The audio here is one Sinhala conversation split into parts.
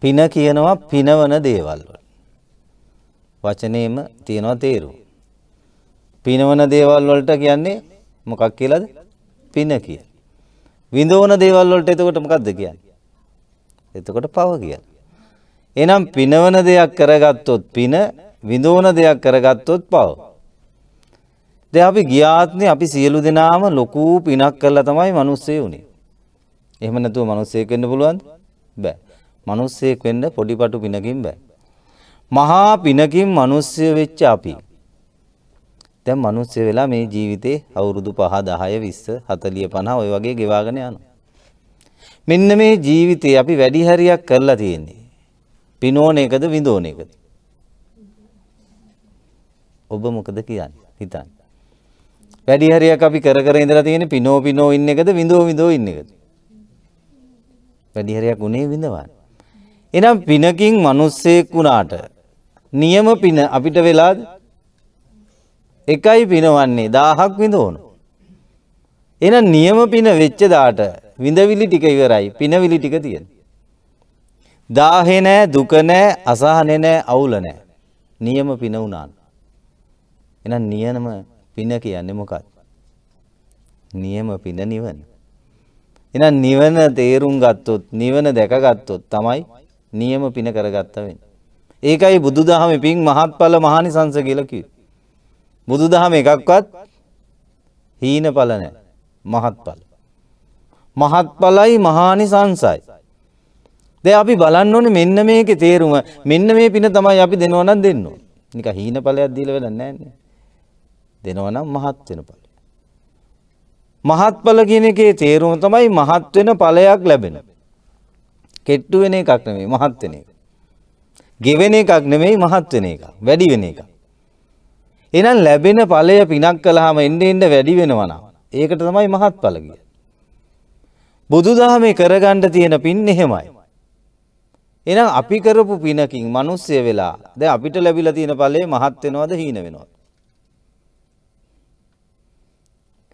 පින කියනවා පිනවන දේවල් වචනේම තියෙනවා තේරුම. පිනවන දේවල් වලට කියන්නේ මොකක් කියලාද? පින කිය. විඳවන දේවල් වලට එතකොට මොකද්ද කියන්නේ? එතකොට පව කියන්නේ. එහෙනම් පිනවන දෙයක් කරගත්තොත් පින, විඳවන දෙයක් කරගත්තොත් පව. දැන් අපි ගියාත්නේ අපි සියලු දෙනාම ලොකු පිනක් කළා තමයි මිනිස්සේ උනේ. එහෙම නැතුව මිනිස්සෙක් වෙන්න පුළුවන්ද? බෑ. මිනිස්සෙක් වෙන්න පොඩිපටු පිනකින් බෑ. මහා පිනකින් මිනිස්සය වෙච්ච අපි. දැන් මිනිස්සය වෙලා මේ ජීවිතේ අවුරුදු 5 10 20 40 50 ඔය වගේ ගෙවාගෙන යනවා. මෙන්න මේ ජීවිතේ අපි වැඩි හරියක් කරලා තියෙන්නේ. පිනෝන එකද විඳෝන එකද? ඔබ මොකද කියන්නේ? හිතන්න. වැඩි හරියක් අපි කර කර ඉඳලා තියෙන්නේ පිනෝ පිනෝ ඉන්න එකද විඳෝ විඳෝ ඉන්න එකද? වැඩි හරියක් උනේ විඳවන්න. එනම් පිනකින් මිනිස්සෙක් වුණාට නියම පින අපිට වෙලා එකයි පිනවන්නේ 1000ක් විඳවන. එහෙනම් නියම පින වෙච්ච දාට විඳවිලි ටික ඉවරයි පිනවිලි ටික තියෙනවා. දාහේ නෑ දුක නෑ අසහනේ නෑ අවුල නෑ. නියම පින උනාන. එහෙනම් නියම පින කියන්නේ මොකක්ද? නියම පින නිවන. එහෙනම් නිවන තේරුම් ගත්තොත් නිවන දැකගත්තොත් තමයි නියම පින කරගත්තවෙන්. ඒකයි බුදු දහම පින් මහත්ඵල මහනි සංස කියලකි. බුදු දහම එකක්වත් හීන පලනෑ මහත්ඵල. මහත්ඵලයි මහානි සංසයි. ද අපි බලන්න ඕන මෙන්න මේක තේරුම මෙන්න මේ පින තමයි අපි දෙනවනත් දෙන්න. නික හීන පලයක් දීලවෙල නෑන්නේ. දෙනවනම් මහත්වෙන පල. මහත්ඵල කියන එකේ තේරුම තමයි මහත්වෙන පලයක් ලැබෙන. කෙට්ටු වෙන එකක් නෙමෙයි මහත් වෙන එක. ගෙවෙන එකක් නෙමෙයි මහත් වෙන එක. වැඩි වෙන එක. එහෙනම් ලැබෙන ඵලය පිනක් කළාම එන්න එන්න වැඩි වෙනවා නම් ඒකට තමයි මහත්ඵල කියන්නේ. බුදුදහමේ කරගන්න තියෙන පින් එහෙමයි. එහෙනම් අපි කරපු පිනකින් මිනිස්සය වෙලා දැන් අපිට ලැබිලා තියෙන ඵලය මහත් වෙනවද හීන වෙනවද?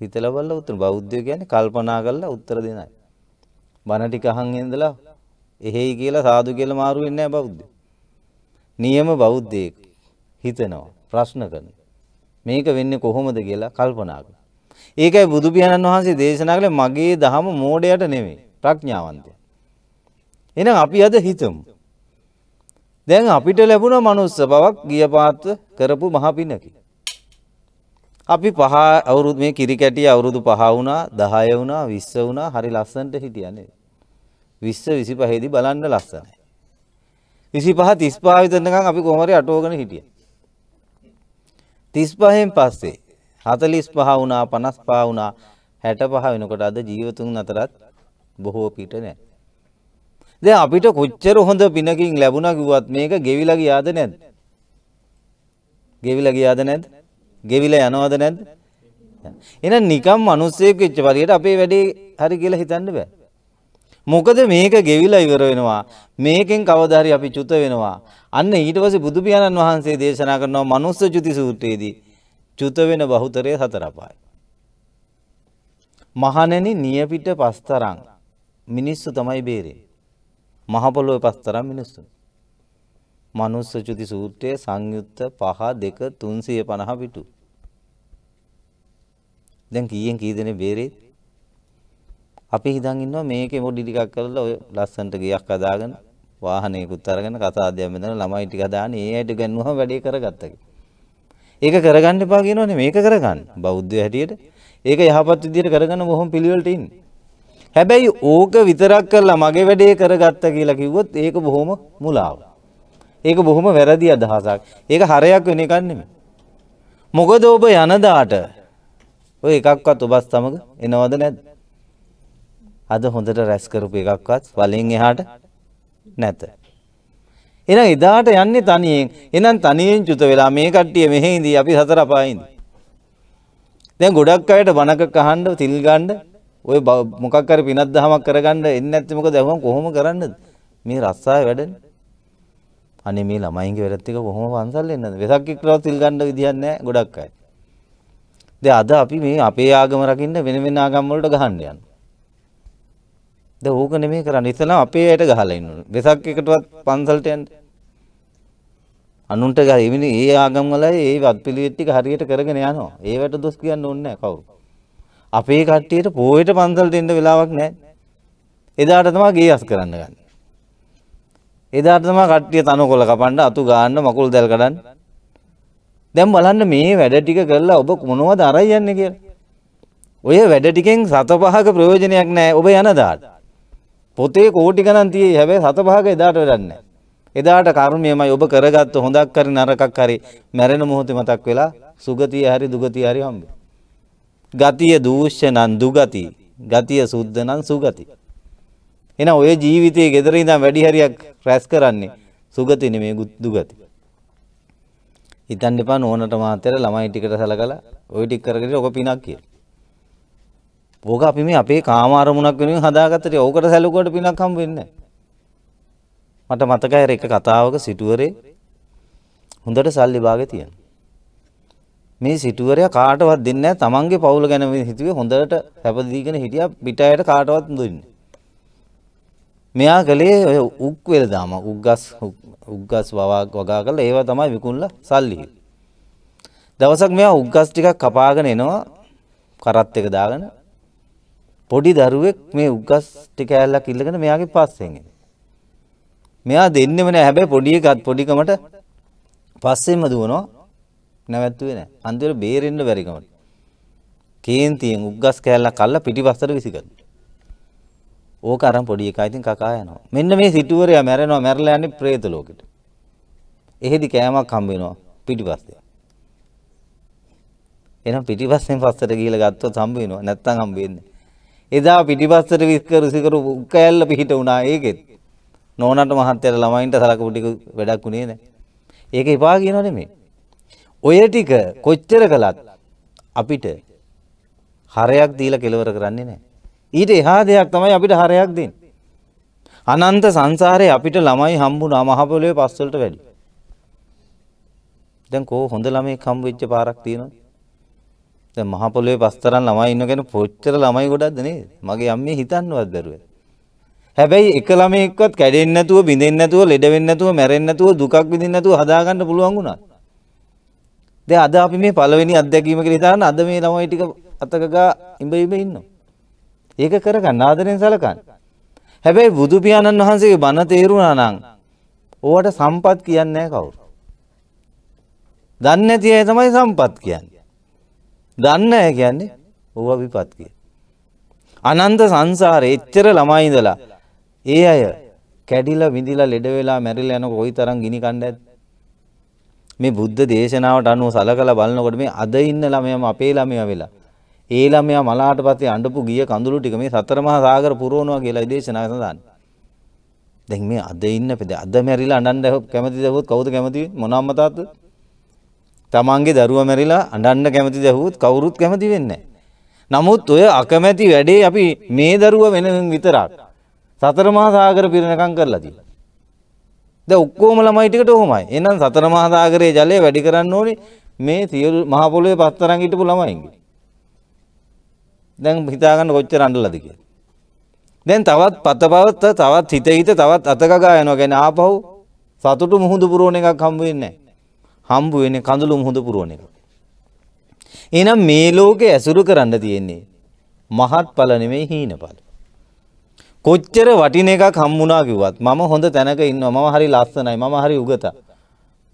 හිතලා බලලා උත්තර බෞද්ධය කියන්නේ කල්පනා කරලා උත්තර දෙනයි. බණ ටික අහන් ඉඳලා එහෙයි කියලා සාදු කියලා මාරු වෙන්නේ නැහැ බෞද්ධ. නියම බෞද්ධයෙක් හිතනවා ප්‍රශ්න කරනවා. මේක වෙන්නේ කොහොමද කියලා කල්පනා කරනවා. ඒකයි බුදු පියාණන් වහන්සේ දේශනා කළේ මගේ දහම මෝඩයට නෙමෙයි ප්‍රඥාවන්තය. එහෙනම් අපි අද හිතමු. දැන් අපිට ලැබුණ මනුස්ස බවක් ගිය පාත් කරපු මහ පිනකි. අපි පහ අවුරුදු මේ කිරිකැටිය අවුරුදු පහ වුණා 10 වුණා 20 වුණා හරි ලස්සනට හිටියනේ. විස්ස විසි පහේදී බලන්න ලස්සනයි. විසි පහ තිස් පාවිතනකම් අපි කොමරි අටෝගන හිටිය. තිස් පහෙන් පස්සේ හතලිස් පහ වුණා පනස් පා වුණා හැට පහ වෙනකොට අද ජීවතුන් අතරත් බොහෝ පිට නෑ. දැන් අපිට කොච්චර හොඳ පිනකින් ලැබුණා කිව්වත් මේක ගෙවිලා ගියාද නැද්ද? ගෙවිලා ගියාද නැද්ද? ගෙවිලා යනවද නැද්ද? එහෙනම් නිකම් මිනිස්සෙක් වෙච්ච පරියට අපේ වැඩේ හරි කියලා හිතන්න බෑ. මොකද මේක ගෙවිලා ඉවර වෙනවා මේකෙන් කවදාහරි අපි චුත වෙනවා අන්න ඊට පස්සේ බුදු පියාණන් වහන්සේ දේශනා කරනවා manuss චුති සූත්‍රයේදී චුත වෙන බහුතරය හතර පායි මහණෙනි නියපිට පස්තරම් මිනිස්සු තමයි බේරේ මහ පොළොවේ පස්තරම් මිනිස්සු manuss චුති සූත්‍රයේ සංයුත්ත 5 2 350 පිටු දැන් කීයෙන් කී දෙනේ බේරේ අපි හිතන් ඉන්නවා මේකේ පොඩි ටිකක් කරලා ඔය ලස්සන්ට ගියක් හදාගෙන වාහනයකුත් අරගෙන කතා අධ්‍යයනය දෙන ළමයි ටික දාන ඒ ඇයිට ගන්නවා වැඩේ කරගත්තා ඒක කරගන්න එපා කියනෝනේ මේක කරගන්න බෞද්ධය හැටියට ඒක යහපත් විදියට කරගන්න බොහොම පිළිවෙලට ඉන්නේ. හැබැයි ඕක විතරක් කරලා මගේ වැඩේ කරගත්ත කියලා කිව්වොත් ඒක බොහොම මුලාව. ඒක බොහොම වැරදි අදහසක්. ඒක හරයක් වෙන එකක් නෙමෙයි. මොකද ඔබ යනදාට ඔය එකක්වත් ඔබස් සමග එනවද නැද්ද? අද හොඳට රැස් කරපු එකක්වත් වලින් එහාට නැත. එහෙනම් එදාට යන්නේ තනියෙන්. එහෙනම් තනියෙන් චුත වෙලා මේ කට්ටිය මෙහෙ ඉඳී අපි හතර පහින්දී. දැන් ගොඩක් අයට වණක කහන්න තිල් ගන්න ඔය මොකක් හරි පිනක් දහමක් කරගන්න එන්නේ නැත්නම් මොකද එහෙනම් කොහොම කරන්නද? මේ රස්සාවේ වැඩනේ. අනේ මේ ළමයින්ගේ වැරද්ද එක කොහොම පන්සල් එන්නද? වෙසක් එක්කලා තිල් ගන්න විදියක් නැහැ ගොඩක් අය. දැන් අද අපි මේ අපේ ආගම රකින්න වෙන වෙන ආගම් වලට ගහන්න යනවා. දැන් ඕක නෙමෙයි කරන්නේ. ඉතලා අපේ ඇයට ගහලා ඉන්න ඕනේ. වෙසක් එකටවත් පන්සලට යන්න. අනුන්ට ගහගෙන ඒ ආගම් වලයි ඒ වත්පිළිවෙත් ටික හරියට කරගෙන යනවා. ඒවට දොස් කියන්න ඕනේ නැහැ කවුරු. අපේ කට්ටියට පොහෙට පන්සලට එන්න වෙලාවක් නැහැ. එදාට තමයි ගේස් කරන්න ගන්න. එදාට තමයි කට්ටිය තනකොළ කපන්න, අතු ගන්න, මකුල් දැල් කඩන්න. දැන් බලන්න මේ වැඩ ටික කරලා ඔබ මොනවද අරයි යන්නේ කියලා. ඔය වැඩ ටිකෙන් සත පහක ප්‍රයෝජනයක් නැහැ ඔබ යන දාට. පොතේ කෝටි ගණන් තියෙයි හැබැයි සත පහක එදාට වැඩක් නැහැ. එදාට කර්මයමයි ඔබ කරගත්ත හොඳක් හරි නරකක් හරි මැරෙන මොහොතේ මතක් වෙලා සුගතිය හරි දුගතිය හරි හම්බ. ගතිය දූෂ්‍ය නම් දුගති, ගතිය සුද්ධ නම් සුගති. එහෙනම් ඔය ජීවිතයේ gedare ඉඳන් වැඩි හරියක් රැස් කරන්නේ සුගති නෙමේ දුගති. හිතන්න එපා නෝනට මාතර ළමයි ටිකට සලකලා ওই ටික කරගෙන ඔක පිනක් කියලා. ඕක අපි මේ අපේ කාම අරමුණක් වෙනුවෙන් හදාගත්තට ඕකට සැලකුවට පිනක් හම්බ වෙන්නේ මට මතකයි එක කතාවක සිටුවරේ හොඳට සල්ලි භාගේ තියෙන. මේ සිටුවරයා කාටවත් දෙන්නේ නැහැ තමන්ගේ පවුල ගැන හිතුවේ හොඳට හැපදීගෙන හිටියා පිටායට කාටවත් දුන්නේ. මෙයා කලේ ඔය උක් වෙලදාම උග්ගස් උග්ගස් වගා කරලා ඒවා තමයි විකුණලා සල්ලි දවසක් මෙයා උග්ගස් ටිකක් කපාගෙන එනවා කරත් එක දාගෙන පොඩි දරුවෙක් මේ උගස් ටික ඇල්ලක් ඉල්ලගෙන මෙයාගේ පස්සෙන් එන. මෙයා දෙන්නෙම නෑ හැබැයි පොඩි එකත් පොඩිකමට පස්සෙම දුවනවා නැවැත්තුවේ නෑ. අන්තිමට බේරෙන්න බැරි කමට. කේන්තියෙන් උගස් කෑල්ලක් අල්ලලා පිටිපස්සට විසිකරනවා. ඕක අරන් පොඩි එකා ඉතින් කකා යනවා. මෙන්න මේ සිටුවරයා මැරෙනවා මැරලා යන්නේ പ്രേත ලෝකෙට. එහෙදි කෑමක් හම්බ වෙනවා පිටිපස්සේ. එහෙනම් පිටිපස්සෙන් පස්සට ගිහලා ගත්තොත් හම්බ වෙනවා නැත්තම් හම්බ වෙන්නේ. එදා පිටිපස්සට විසිකරු උකෑල්ල පිහිට වුණා ඒකෙත්. නෝනට මහත්තයට ළමයින්ට සලකපු ටික වැඩක් උනේ නැහැ. ඒක එපා කියනව නෙමෙයි. ඔය ටික කොච්චර කළත් අපිට හරයක් දීලා කෙලවර කරන්නේ නැහැ. ඊට එහා දෙයක් තමයි අපිට හරයක් දෙන්නේ. අනන්ත සංසාරේ අපිට ළමයි හම්බුණා මහ පොළොවේ පස්වලට වැඩි. දැන් කො හොඳ ළමෙක් හම්බ වෙච්ච පාරක් තියෙනවා. දැන් මහ පොළවේ පස්තරන් ළමයි ඉන්න කෙනෙක් පොච්චර ළමයි ගොඩක්ද නේද? මගේ අම්මේ හිතන්නවත් බැරුව. හැබැයි එක ළමයෙක්වත් කැඩෙන්නේ නැතුව, බිඳෙන්නේ නැතුව, ලෙඩ වෙන්නේ නැතුව, මැරෙන්නේ නැතුව, දුකක් විඳින්නේ නැතුව හදාගන්න පුළුවන් වුණා. දැන් අද අපි මේ පළවෙනි අත්දැකීම කියලා හිතාන අද මේ ළමයි ටික අතකගා ඉඹ ඉඹ ඉන්නවා. ඒක කරගන්න ආදරෙන් සලකන්න. හැබැයි බුදු පියාණන් වහන්සේගේ බණ තේරුණා නම් ඕවට සම්පත් කියන්නේ නැහැ කවුරු. දන්නේ නැති අය තමයි සම්පත් කියන්නේ. දන්න ඇ කියන්නේ ඕව විපත් කිය. අනන්ත සංසාර එච්චර ළමයිඉදලා ඒ අය කැඩිල විඳිලා ලෙඩ වෙලා මැරිල යන කොයි තරම් ගිනි කණ්ඩ ඇත් මේ බුද්ධ දේශනාවට අනුව සලකල බලන්නකොට මේ අද ඉන්න ළමයම අපේ ළමය වෙලා. ඒ ළමයා මලාට පස්සේ අඬපු ගිය කඳුළු ටික මේ සතර මහා සාගර පුරවනවා කියලා දේශනාව සඳහන්. දැන් මේ අද ඉන්න පෙද අද මැරිලා අඬන්න කැමතිද කවුද කැමති මොන අම්මා තාත්තා තමන්ගේ දරුව මැරිලා අඩන්න කැමති දැහුත් කවුරුත් කැමති වෙන්න. නමුත් ඔය අකමැති වැඩේ අපි මේ දරුව වෙනෙන් විතරක්. සතරමහා සාගර පිරිනකං කරලාදී. ද ඔක්කෝම ළමයිටිකට හොමයි එනම් සතර මහදාගරයේ ජලය වැඩි කරන්න ඕනේ මේ සියලු මහපොළොවේ පස්තරන් හිටපු ළමයින්ගේ. දැන් හිතාගන්න කොච්චර අඬලාද කියලා. දැන් තවත් පතපවත්ත තවත් හිත හිත තවත් අතගගා යනවා කියන්නේ ආපහු සතුටු මුහුදු පුරෝණ එකක් හම්බ වෙන්නේ නැහැ. හම්බ වෙන්නේ කඳුළු මුහුද පුරවන එක. එහෙනම් මේ ලෝකේ ඇසුරු කරන්න තියෙන්නේ මහත්ඵල නෙමෙයි හීනඵල. කොච්චර වටින එකක් හම්බුණා කිව්වත් මම හොඳ තැනක ඉන්නවා මම හරි ලස්සනයි මම හරි උගතා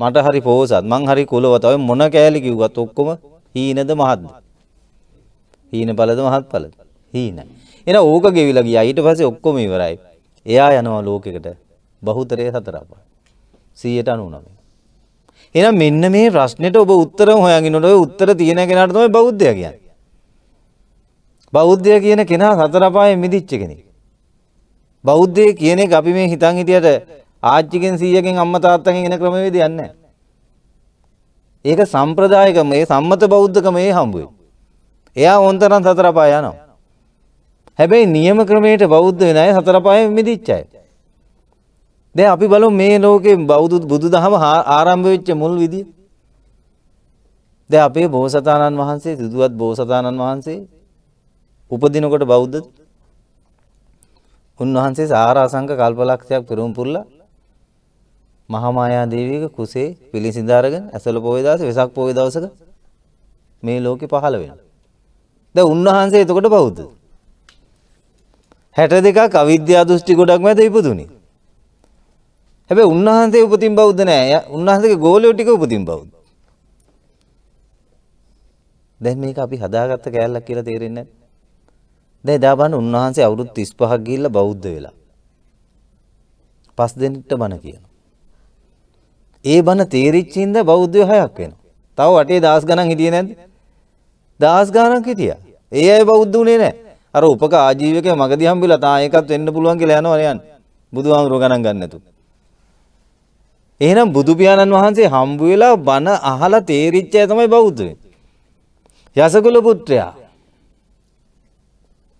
මට හරි පෝසත් මං හරි කුලවත ඔය මොන කෑලි කිව්වත් ඔක්කොම හීනද මහත්ද හීනඵලද මහත්ඵලද හීනයි එහෙනම් ඕක ගෙවිලා ගියා ඊට පස්සේ ඔක්කොම ඉවරයි එයා යනවා ලෝකෙකට බහුතරය සතර අපාය 199 එහෙනම් මෙන්න මේ ප්‍රශ්නෙට ඔබ උත්තර හොයාගෙනට ඔය උත්තර තියෙන කෙනාට තමයි බෞද්ධය කියන්නේ. බෞද්ධය කියන කෙනා සතර අපායෙන් මිදිච්ච කෙනෙක්. බෞද්ධය කියන එක අපි මේ හිතන් හිටියට ආච්චිගෙන් සීයගෙන් අම්මා තාත්තගෙන් එන ක්‍රමවේදයක් නැහැ. ඒක සම්ප්‍රදායික මේ සම්මත බෞද්ධකම ඒ හම්බුවේ. එයා ඕන්තරම් සතර අපාය යනවා. හැබැයි නියම ක්‍රමයට බෞද්ධ වෙන අය සතර අපායෙන් මිදිච්ච අය. දැන් අපි බලමු මේ ලෝකේ බෞද්ධ බුදුදහම ආරම්භ වෙච්ච මුල් විදිය. දැන් අපේ බෝසතාණන් වහන්සේ සිදුවත් බෝසතාණන් වහන්සේ උපදිනකොට බෞද්ධද? උන්වහන්සේ සාරාසංක කල්පලක්ෂයක් පෙරම් පුරලා මහා මායා දේවියක කුසේ පිළිසිඳ අරගෙන ඇසළ පොයේ දවසේ වෙසක් පොයේ දවසක මේ ලෝකෙ පහළ වෙනවා. දැන් උන්වහන්සේ එතකොට බෞද්ධද? 62ක් අවිද්‍යා දෘෂ්ටි ගොඩක් මැද ඉපදුනේ. හැබැයි උන්වහන්සේ උපතින් බෞද්ධ නෑ. උන්වහන්සේගේ ගෝලයෝ ටික උපතින් බෞද්ධ. දැන් මේක අපි හදාගත්ත කෑල්ලක් කියලා තේරෙන්නේ නැහැ. දැන් එදා බලන්න උන්වහන්සේ අවුරුදු 35ක් ගිහිල්ලා බෞද්ධ වෙලා. පස් දෙනෙක්ට බණ කියනවා. ඒ බණ තේරිච්චින්ද බෞද්ධයෝ හයක් වෙනවා. තව වටේ දහස් ගණන් හිටියේ නැද්ද? දහස් ගණන් හිටියා. ඒ අය බෞද්ධ උනේ නැහැ. අර උපක ආජීවකයේ මගදී හම්බෙලා තා ඒකත් වෙන්න පුළුවන් කියලා යනවා යන්නේ. බුදුහාමුදුරුවෝ ගණන් ගන්න නැතුව. එහෙනම් බුදු පියාණන් වහන්සේ හම්බ වෙලා බණ අහලා තේරිච්ච අය තමයි බෞද්ධ වෙන්නේ. යසකුල පුත්‍රයා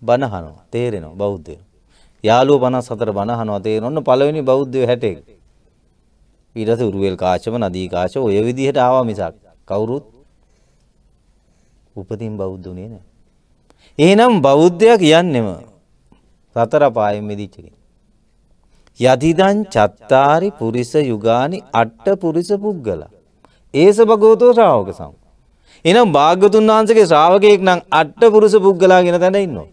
බණ අහනවා තේරෙනවා බෞද්ධය. යාළුව 54 බණ අහනවා තේරෙන්න පළවෙනි බෞද්ධයෝ 60. ඊට පස්සේ උරුවෙල් කාශ්‍යප නදී කාශ්‍යප ඔය විදිහට ආවා මිසක් කවුරුත් උපතින් බෞද්ධුනේ නැහැ. එහෙනම් බෞද්ධයා කියන්නෙම සතර පායෙන් මිදිච්ච කෙනෙක්. යතිදං චත්තාරි පුරිස යුගානි අට්ට පුරිස පුද්ගල. ඒස භගෝතෝ ශ්‍රාවක සම්. එනම් භාග්‍යතුන් වහන්සගේ ශ්‍රාවකයෙක් නම් අට්ට පුරුස පුද්ගලා ගෙන තැන ඉන්නවා.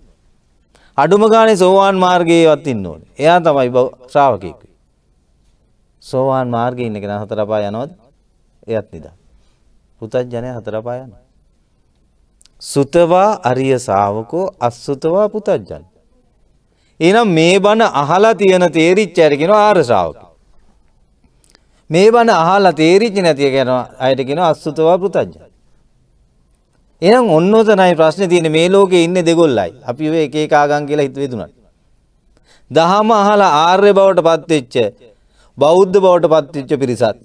අඩුම ගානේ සෝවාන් මාර්ගයේවත් ඉන්න ඕනේ. එයා තමයි ශ්‍රාවකයෙක්. සෝවාන් මාර්ගයේ ඉන්න කෙනා හතර පාය යනවද? එයත් නිදා. පුතඥය හතර පාය යනවා. සුතවා අරිය ශාවකෝ අසුතවා පුතඥය එනම් මේ බණ අහලා තියෙන තේරිච්ච ඇරගෙන ආරසාාවක. මේ බණ අහලා තේරිච්චි නැතිය ගැන අයටගෙන අස්සුතවා පෘතජ්ජ. එනම් ඔන්නෝතනයි ප්‍රශ්න තියෙන මේ ලෝක ඉන්න දෙගොල්ලයි අපි ඔය එකේ කාගන් කියලා හිත්වේදුනට. දහම අහලා ආර්ය බවට පත්වෙච්ච බෞද්ධ බවට පත්වෙච්ච පිරිසත්.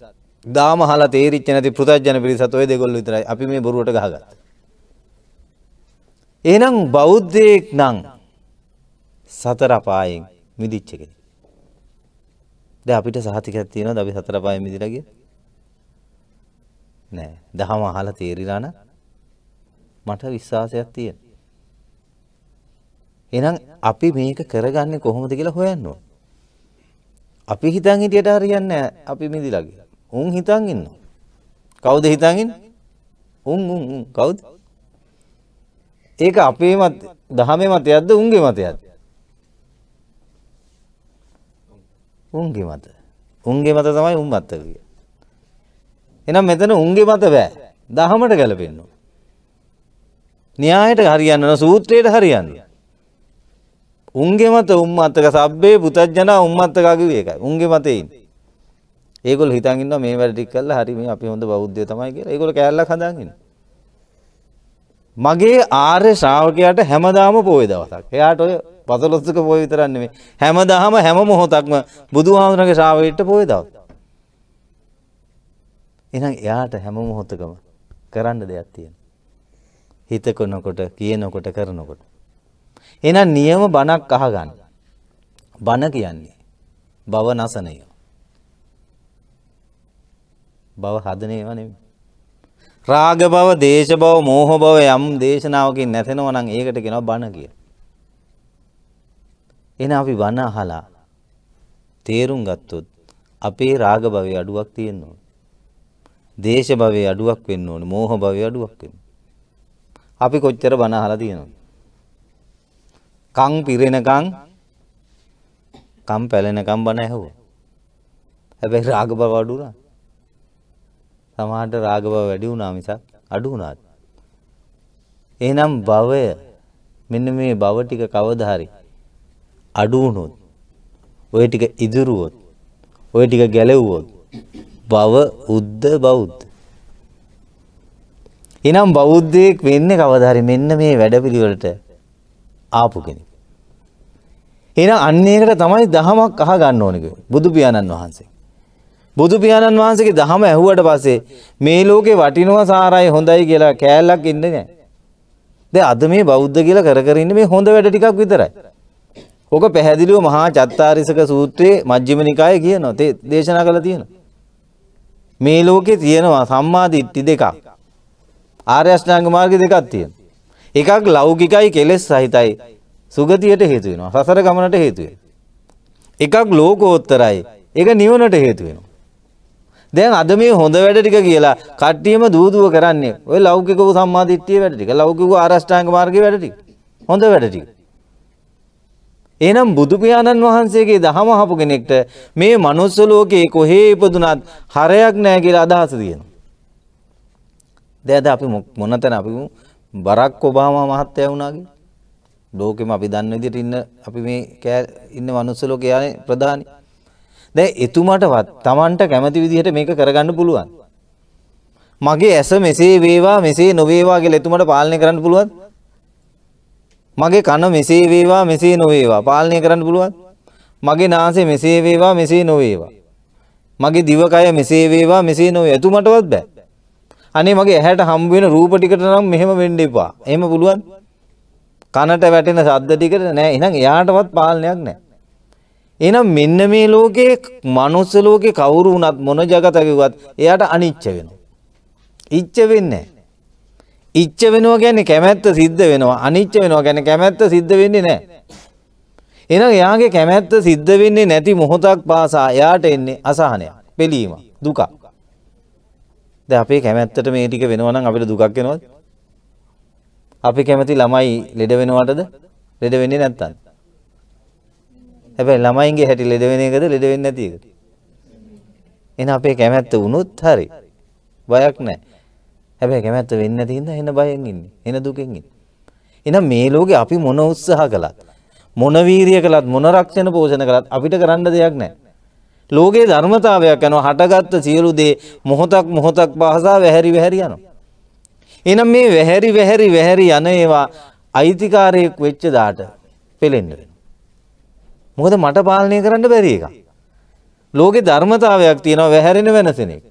දාම හලා තේරිච්ච නැති පෘතජ්ජන පිරිසත් ඔය දෙගොල්ල විතරයි අපි මේ බොරුවට ගහගත්ත. එනම් බෞද්ධයෙක් නං සතර අපායෙන් මිදිච්ච කෙනෙක්. දැන් අපිට සහතිකයක් තියෙනවද අපි සතර අපායෙන් මිදිලා ගිය? නෑ. දහම අහලා තේරිලා නම් මට විශ්වාසයක් තියෙන. එහෙනම් අපි මේක කරගන්නේ කොහොමද කියලා හොයන්න ඕන. අපි හිතන් හිටියට හරියන්නේ අපි මිදිලා ගියා. උන් හිතන් ඉන්නවා. කවුද හිතන් ඉන්නේ? උන් උන් උන් කවුද? ඒක අපේ මත දහමේ මතයක්ද උන්ගේ මතයක්ද? උන්ගේ මත. උන්ගේ මත තමයි උන් මත කියන්නේ. එහෙනම් මෙතන උන්ගේ මත බෑ. දහමට ගැලපෙන්න ඕන. න්‍යායට හරියන්න ඕන සූත්‍රයට හරියන්න. උන්ගේ මත උම්මත්තක සබ්බේ පුතඥා උම්මත්තක කිව්වේ ඒකයි. උන්ගේ මතේ ඉන්නේ. ඒගොල්ලෝ හිතන් ඉන්නවා මේ වැඩ ටික කළා හරි මේ අපි හොඳ බෞද්ධයෝ තමයි කියලා. ඒගොල්ලෝ කෑල්ලක් හදාගෙන ඉන්නේ. මගේ ආර්ය ශ්‍රාවකයාට හැමදාම පොයේ දවසක්. එයාට ඔය පසළොස්සක පොය විතරක් නෙමෙයි. හැමදාම හැම මොහොතක්ම බුදුහාමුදුරගේ ශ්‍රාවකයට පොය දවස්. එහෙනම් එයාට හැම මොහොතකම කරන්න දෙයක් තියෙනවා. හිතනකොට, කියනකොට, කරනකොට. එහෙනම් නියම බණක් අහගන්න. බණ කියන්නේ බව නසනය. බව හදන ඒවා නෙමෙයි. රාග බව, දේශ බව, මෝහ බව යම් දේශනාවකින් නැතෙනවා නම් ඒකට කියනවා බණ කියලා. එහෙනම් අපි බණ අහලා තේරුම් ගත්තොත් අපේ රාග භවයේ අඩුවක් තියෙන්න ඕන. දේශ භවයේ අඩුවක් වෙන්න ඕන. මෝහ භවයේ අඩුවක් වෙන්න. අපි කොච්චර බණ අහලා තියෙනවද? කන් පිරෙනකන් කම් පැලෙනකම් බණ ඇහුවා. හැබැයි රාග භව අඩු වුණා. සමහරට රාග භව වැඩි වුණා මිසක් අඩු වුණාද? එහෙනම් භවය මෙන්න මේ භව ටික කවදා හරි අඩු වුණොත් ඔය ටික ඉදිරුවොත් ඔය ටික ගැලෙව්වොත් බව උද්ද බෞද්ධ එනම් බෞද්ධයෙක් වෙන්නේ කවදා හරි මෙන්න මේ වැඩපිළිවෙලට ආපු කෙනෙක්. එහෙනම් අන්න ඒකට තමයි දහමක් අහ ගන්න ඕනේ කිව්වේ බුදු පියාණන් වහන්සේ. බුදු පියාණන් වහන්සේගේ දහම ඇහුවට පස්සේ මේ ලෝකේ වටිනවා සාරයි හොඳයි කියලා කෑල්ලක් ඉන්නේ නැහැ. දැන් අද මේ බෞද්ධ කියලා කර කර ඉන්නේ මේ හොඳ වැඩ ටිකක් විතරයි. ඕක පැහැදිලිව මහා චත්තාරිසක සූත්‍රයේ මජ්ක්‍ධිම නිකායේ කියනවා. තේ දේශනා කළා තියෙනවා. මේ ලෝකේ තියෙනවා සම්මා දිට්ඨි දෙකක්. ආර්ය අෂ්ටාංග මාර්ග දෙකක් තියෙනවා. එකක් ලෞකිකයි කෙලෙස් සහිතයි. සුගතියට හේතු වෙනවා. සසර ගමනට හේතු එකක් ලෝකෝත්තරයි. ඒක නිවනට හේතු වෙනවා. දැන් අද මේ හොඳ වැඩ ටික කියලා කට්ටියම දූදුව කරන්නේ. ඔය ලෞකික වූ සම්මාදිට්ඨිය වැඩ ටික, ලෞකික වූ ආරෂ්ඨාංග මාර්ගයේ වැඩ ටික. හොඳ වැඩ ටික. එහෙනම් බුදුපියාණන් වහන්සේගේ දහම අහපු කෙනෙක්ට මේ මනුස්ස ලෝකේ කොහේ ඉපදුනත් හරයක් නැහැ කියලා අදහස තියෙනවා. දැන් අපි මොනතන අපි බරක් ඔබාමා මහත්තයා වුණාගේ ලෝකෙම අපි දන්න විදිහට ඉන්න අපි මේ ඉන්න මනුස්ස ලෝකේ යන්නේ ප්‍රධානී. දැන් එතුමාටවත් Tamanට කැමති විදිහට මේක කරගන්න පුළුවන්. මගේ ඇස මෙසේ වේවා මෙසේ නොවේවා කියලා එතුමාට පාලනය කරන්න පුළුවන්. මගේ කන මෙසේ වේවා මෙසේ නොවේවා පාලනය කරන්න පුළුවන් මගේ නාසය මෙසේ වේවා මෙසේ නොවේවා මගේ දිවකය මෙසේ වේවා මෙසේ නොවේ එතුමටවත් බෑ අනේ මගේ ඇහැට හම්බ වෙන රූප ටිකට නම් මෙහෙම වෙන්න එපා එහෙම පුළුවන් කනට වැටෙන ශබ්ද ටිකට නෑ එහෙනම් එයාටවත් පාලනයක් නෑ එහෙනම් මෙන්න මේ ලෝකේ මනුස්ස ලෝකේ කවුරු වුණත් මොන ජගතකවත් එයාට අනිච්ච වෙනවා ඉච්ච වෙන්නේ නෑ ඉච්ච වෙනවා කියන්නේ කැමැත්ත සිද්ධ වෙනවා. අනිච්ච වෙනවා කියන්නේ කැමැත්ත සිද්ධ වෙන්නේ නැහැ. එහෙනම් එයාගේ කැමැත්ත සිද්ධ වෙන්නේ නැති මොහොතක් පාසා එයාට එන්නේ අසහනය, පිළීම, දුක. දැන් අපේ කැමැත්තට මේ ටික වෙනවා නම් අපිට දුකක් එනවද? අපි කැමති ළමයි ලෙඩ වෙනවටද? ලෙඩ වෙන්නේ නැත්තම්. හැබැයි ළමයින්ගේ හැටි ලෙඩ වෙන එකද ලෙඩ වෙන්නේ නැති එකද? එහෙනම් අපේ කැමැත්ත වුණොත් හරි. බයක් නැහැ. හැබැයි කැමැත්ත වෙන්නේ නැති හින්දා එන බයෙන් ඉන්නේ. එන දුකෙන් ඉන්නේ. එහෙනම් මේ ලෝකේ අපි මොන උත්සාහ කළත් මොන වීරිය කළත් මොන රක්ෂණ පෝෂණ කළත් අපිට කරන්න දෙයක් නැහැ. ලෝකේ ධර්මතාවයක් යනවා හටගත්ත සියලු දේ මොහොතක් මොහොතක් පහසා වැහැරි වැහැරි යනවා. එහෙනම් මේ වැහැරි වැහැරි වැහැරි යන ඒවා අයිතිකාරයෙක් වෙච්ච දාට පෙලෙන්න වෙනවා. මොකද මට පාලනය කරන්න බැරි එකක්. ලෝකේ ධර්මතාවයක් තියෙනවා වැහැරෙන වෙනසෙනෙක්.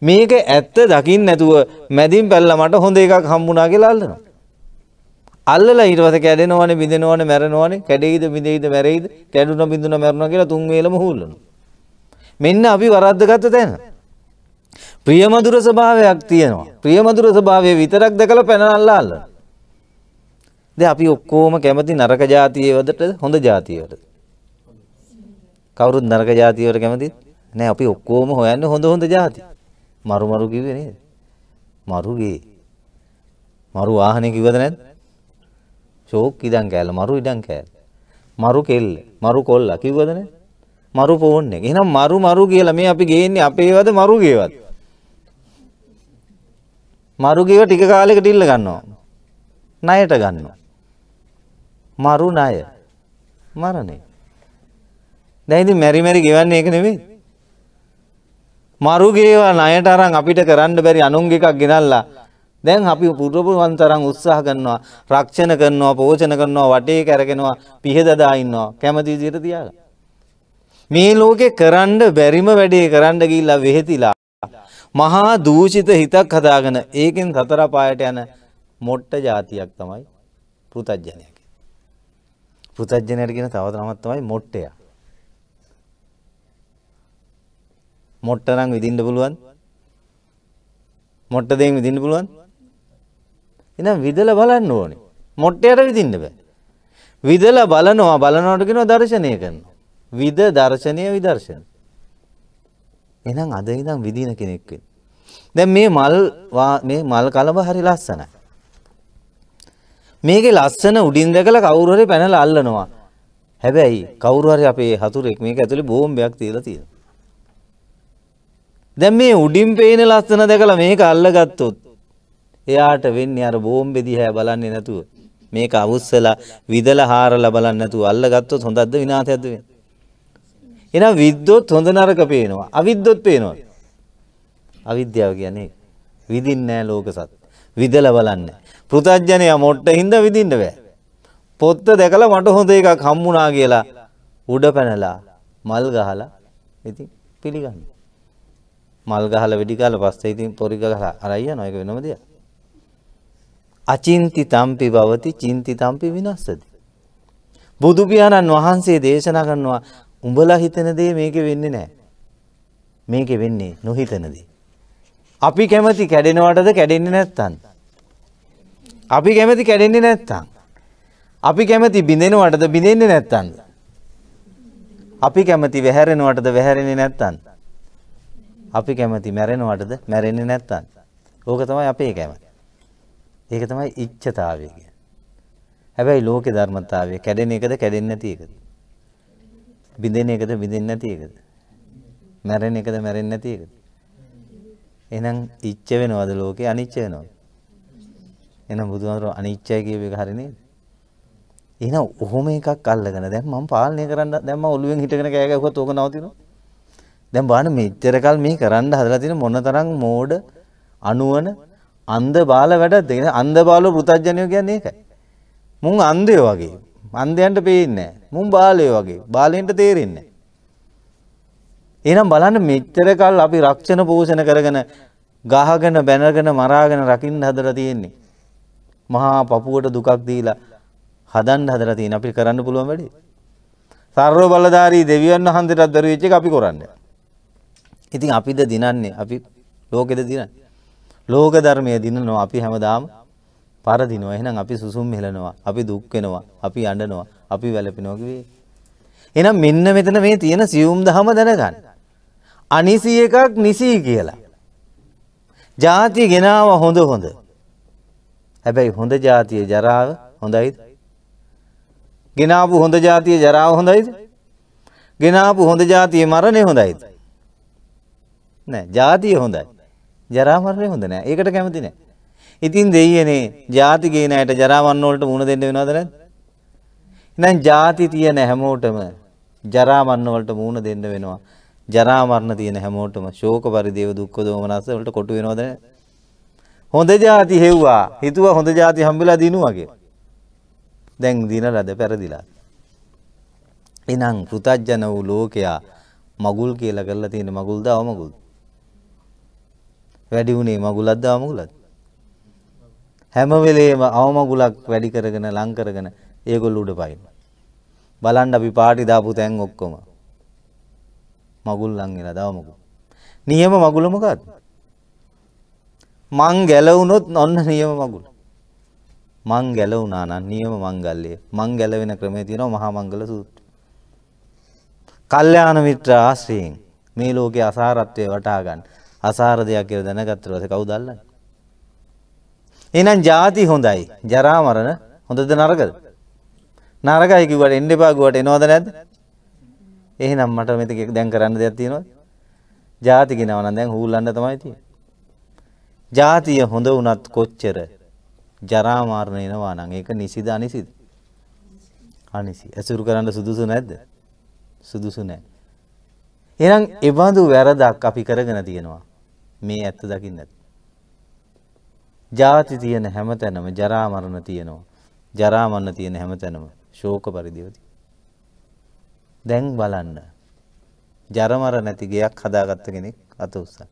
මේක ඇත්ත දකිින් නැතුව මැදින් පැල්ල මට හොඳ එකක් හම්බුනා කියලා අල්ලනවා. අල්ලලා ඊට පස්සේ කැඩෙනවනේ බිඳෙනවනේ මැරෙනවනේ කැඩෙයිද බිඳෙයිද මැරෙයිද කැඩුණා බිඳුණා මැරුණා කියලා තුන් වේලම හූල්ලනවා. මෙන්න අපි වරද්දගත්ත තැන. ප්‍රියමధుර ස්වභාවයක් තියෙනවා. ප්‍රියමధుර ස්වභාවය විතරක් දැකලා පැනනල්ලා අල්ලන. දැන් අපි ඔක්කොම කැමති නරක જાතියේවලට හොඳ જાතියේවලට. කවුරුත් නරක જાතියේවලට කැමතිද? නෑ අපි ඔක්කොම හොයන්නේ හොඳ හොඳ જાති. මරු මරු කිව්වේ නේද? මරුගේ. මරු වාහනේ කිව්වද නැද්ද? ෂෝක් ඉඩම් කෑල්ල, මරු ඉඩම් කෑල්ල. මරු කෙල්ල, මරු කොල්ල කිව්වද නැද්ද? මරු ෆෝන් එක. එහෙනම් මරු මරු කියලා මේ අපි ගේන්නේ අපේවද මරු ගේවද? මරු ගේව ටික කාලයකට ඉල්ල ගන්නවා. ණයට ගන්නවා. මරු ණය. මරණය. දැන් ඉතින් මෙරි මෙරි ගෙවන්නේ ඒක නෙමෙයි. මරුගේවා ණයට අරන් අපිට කරන්න බැරි අනුන්ගේ එකක් ගෙනල්ලා දැන් අපි පුරපුරුවන් තරම් උත්සාහ කරනවා රක්ෂණ කරනවා පෝෂණ කරනවා වටේ කරගෙනවා පිහදදා ඉන්නවා කැමති විදිහට තියාගන්න මේ ලෝකේ කරන්න බැරිම වැඩේ කරන්න ගිහිල්ලා වෙහෙතිලා මහා දූෂිත හිතක් හදාගෙන ඒකෙන් සතර පායට යන මොට්ට જાතියක් තමයි පෘතජ්ජනය කියන්නේ පෘතජ්ජනයට කියන තව නමක් තමයි මොට්ටයා මොට්ටනම් විඳින්න පුළුවන්. මොට්ට දෙයින් විඳින්න පුළුවන්. එහෙනම් විදලා බලන්න ඕනේ. මොට්ටයට විඳින්න බෑ. විදලා බලනවා බලනකොට කියනවා දර්ශනය කරනවා. විද දර්ශනය විදර්ශන. එහෙනම් අද ඉඳන් විදින කෙනෙක් වෙන්න. දැන් මේ මල් මේ මල් කලබ හරි ලස්සනයි. මේකේ ලස්සන උඩින් දැකලා කවුරු හරි පැනලා අල්ලනවා. හැබැයි කවුරු හරි අපේ හතුරෙක් මේක ඇතුලේ බෝම්බයක් තියලා තියෙනවා. දැන් මේ උඩින් පේන ලස්සන දැකලා මේක අල්ලගත්තොත් එයාට වෙන්නේ අර බෝම්බෙ දිහා බලන්නේ නැතුව මේක අවුස්සලා විදලා හාරලා බලන්නේ නැතුව අල්ලගත්තොත් හොඳක්ද විනාශයක්ද වෙන්නේ එහෙනම් විද්දොත් හොඳ නරක පේනවා අවිද්දොත් පේනවා අවිද්‍යාව කියන්නේ විදින්නේ නැහැ ලෝක සත්‍ය විදලා බලන්නේ පෘථජ්ජනයා මොට්ටින්ද විදින්න බෑ පොත්ත දැකලා මට හොඳ එකක් හම්බුණා කියලා උඩ පැනලා මල් ගහලා ඉතින් පිළිගන්නවා මල් ගහලා වෙඩි ගහලා පස්සේ ඉතින් පොරි ගහලා අරයි යනවා ඒක වෙනම දෙයක්. අචින්තිතම්පි භවති චින්තිතම්පි විනස්සති. බුදු පියාණන් වහන්සේ දේශනා කරනවා උඹලා හිතන දේ මේකේ වෙන්නේ නැහැ. මේකේ වෙන්නේ නොහිතන දේ. අපි කැමති කැඩෙනවටද කැඩෙන්නේ නැත්තම්. අපි කැමති කැඩෙන්නේ නැත්තම්. අපි කැමති බිඳෙනවටද බිඳෙන්නේ නැත්තම්. අපි කැමති වැහැරෙනවටද වැහැරෙන්නේ නැත්තම්. අපි කැමති මැරෙනවටද මැරෙන්නේ නැත්තම්. ඕක තමයි අපේ කැමැත්ත. ඒක තමයි ඉච්ඡතාවය කියන්නේ. හැබැයි ලෝකේ ධර්මතාවය කැඩෙන එකද කැඩෙන්නේ නැති එකද? බිඳෙන එකද බිඳෙන්නේ නැති එකද? මැරෙන එකද මැරෙන්නේ නැති එකද? එහෙනම් ඉච්ඡ වෙනවද ලෝකේ අනිච්ච වෙනවද? එහෙනම් බුදුහාමර අනිච්චයි කියව එක හරිනේ. එහෙනම් ඔහොම එකක් අල්ලගෙන දැන් මම පාලනය කරන්න දැන් මම ඔළුවෙන් හිටගෙන කෑ ගැහුවත් ඕක නවතිනවා. දැන් බලන්න මෙච්චරකල් මේ කරන්න හදලා තියෙන මොනතරම් මෝඩ අනුවන අන්ධ බාල වැඩද ඒ අන්ධ බාලෝ පෘතජ්ජනියෝ කියන්නේ ඒකයි. මුන් අන්ධයෝ වගේ. අන්ධයන්ට පේන්නේ නැහැ. මුන් බාලයෝ වගේ. බාලෙන්ට තේරෙන්නේ නැහැ. එහෙනම් බලන්න මෙච්චරකල් අපි රක්ෂණ පෝෂණ කරගෙන ගහගෙන බැනගෙන මරාගෙන රකින්න හදලා තියෙන්නේ. මහා පපුවට දුකක් දීලා හදන්න හදලා තියෙන අපිට කරන්න පුළුවන් වැඩේ. සර්ව බලධාරී දෙවියන් වහන්සේටත් දරුවෙච්ච එක අපි කරන්නේ. ඉතින් අපිද දිනන්නේ අපි ලෝකෙද දිනන්නේ. ලෝක ධර්මය දිනනවා අපි හැමදාම පරදිනවා. එහෙනම් අපි සුසුම් හෙලනවා. අපි දුක් වෙනවා. අපි අඬනවා. අපි වැළපෙනවා කිව්වේ. එහෙනම් මෙන්න මෙතන මේ තියෙන සියුම් දහම දැනගන්න. අනිසි එකක් නිසි කියලා. ಜಾති ගෙනාව හොඳ හොඳ. හැබැයි හොඳ જાතියේ ජරාව හොඳයිද? ගෙනාවු හොඳ જાතියේ ජරාව හොඳයිද? ගෙනාවු හොඳ જાතියේ මරණය හොඳයිද? නෑ. ජාතිය හොඳයි. ජරා මරණය හොඳ නෑ. ඒකට කැමති නෑ. ඉතින් දෙයියනේ ජාති ගේන අයට ජරා මරණ වලට මුහුණ දෙන්න වෙනවද නැද්ද? එහෙනම් ජාති තියෙන හැමෝටම ජරා මරණ වලට මුහුණ දෙන්න වෙනවා. ජරා මරණ තියෙන හැමෝටම ශෝක පරිදේව දුක්ඛ දෝමනස වලට කොටු වෙනවද නැද්ද? හොඳ ජාති හෙව්වා. හිතුවා හොඳ ජාති හම්බෙලා දිනුවා කියලා. දැන් දිනලද පෙරදිලා. එනං කෘතජ්ජන වූ ලෝකයා මගුල් කියලා කරලා තියෙන මගුල්ද අවමගුල්ද? වැඩි වුණේ මගුලක්ද අවමගුලක්ද? හැම වෙලේම අවමගුලක් වැඩි කරගෙන ලං කරගෙන ඒගොල්ලෝ උඩ පයින්. බලන්න අපි පාටි දාපු තැන් ඔක්කොම මගුල් ලං වෙලා දවමගුල්. නියම මගුල මොකද්ද? මං ගැලවුනොත් ඔන්න නියම මගුල. මං ගැලවුණා නම් නියම මංගල්‍යය. මං ගැලවෙන ක්‍රමය තියෙනවා මහා මංගල සූත්‍රය. කල්යාණ මිත්‍ර ආශ්‍රයෙන් මේ ලෝකේ අසාරත්වය වටහා ගන්න. අසාර දෙයක් කියලා දැනගත්තට පස්සේ කවුද අල්ලන්නේ? එහෙනම් ಜಾති හොඳයි. ජරා මරණ හොඳද නරකද? නරකයි කිව්වට එන්න එපා ගුවට එනවද නැද්ද? එහෙනම් මට මෙතක දැන් කරන්න දෙයක් තියෙනවද? ಜಾති ගෙනව නම් දැන් හූල්ලන්න තමයි තියෙන්නේ. ಜಾතිය හොඳ වුණත් කොච්චර ජරා මරණ එනවා නම් ඒක නිසිද අනිසිද? අනිසි. ඇසුරු කරන්න සුදුසු නැද්ද? සුදුසු නැහැ. එහෙනම් එවඳු වැරදක් අපි කරගෙන තියෙනවා. මේ ඇත්ත දකින්නද. ජාති තියෙන හැමතැනම ජරාමරණ තියෙනවා. ජරාමරණ තියෙන හැමතැනම ශෝක පරිදිවති. දැන් බලන්න. ජරමර නැති ගෙයක් හදාගත්ත කෙනෙක් අත උස්සන.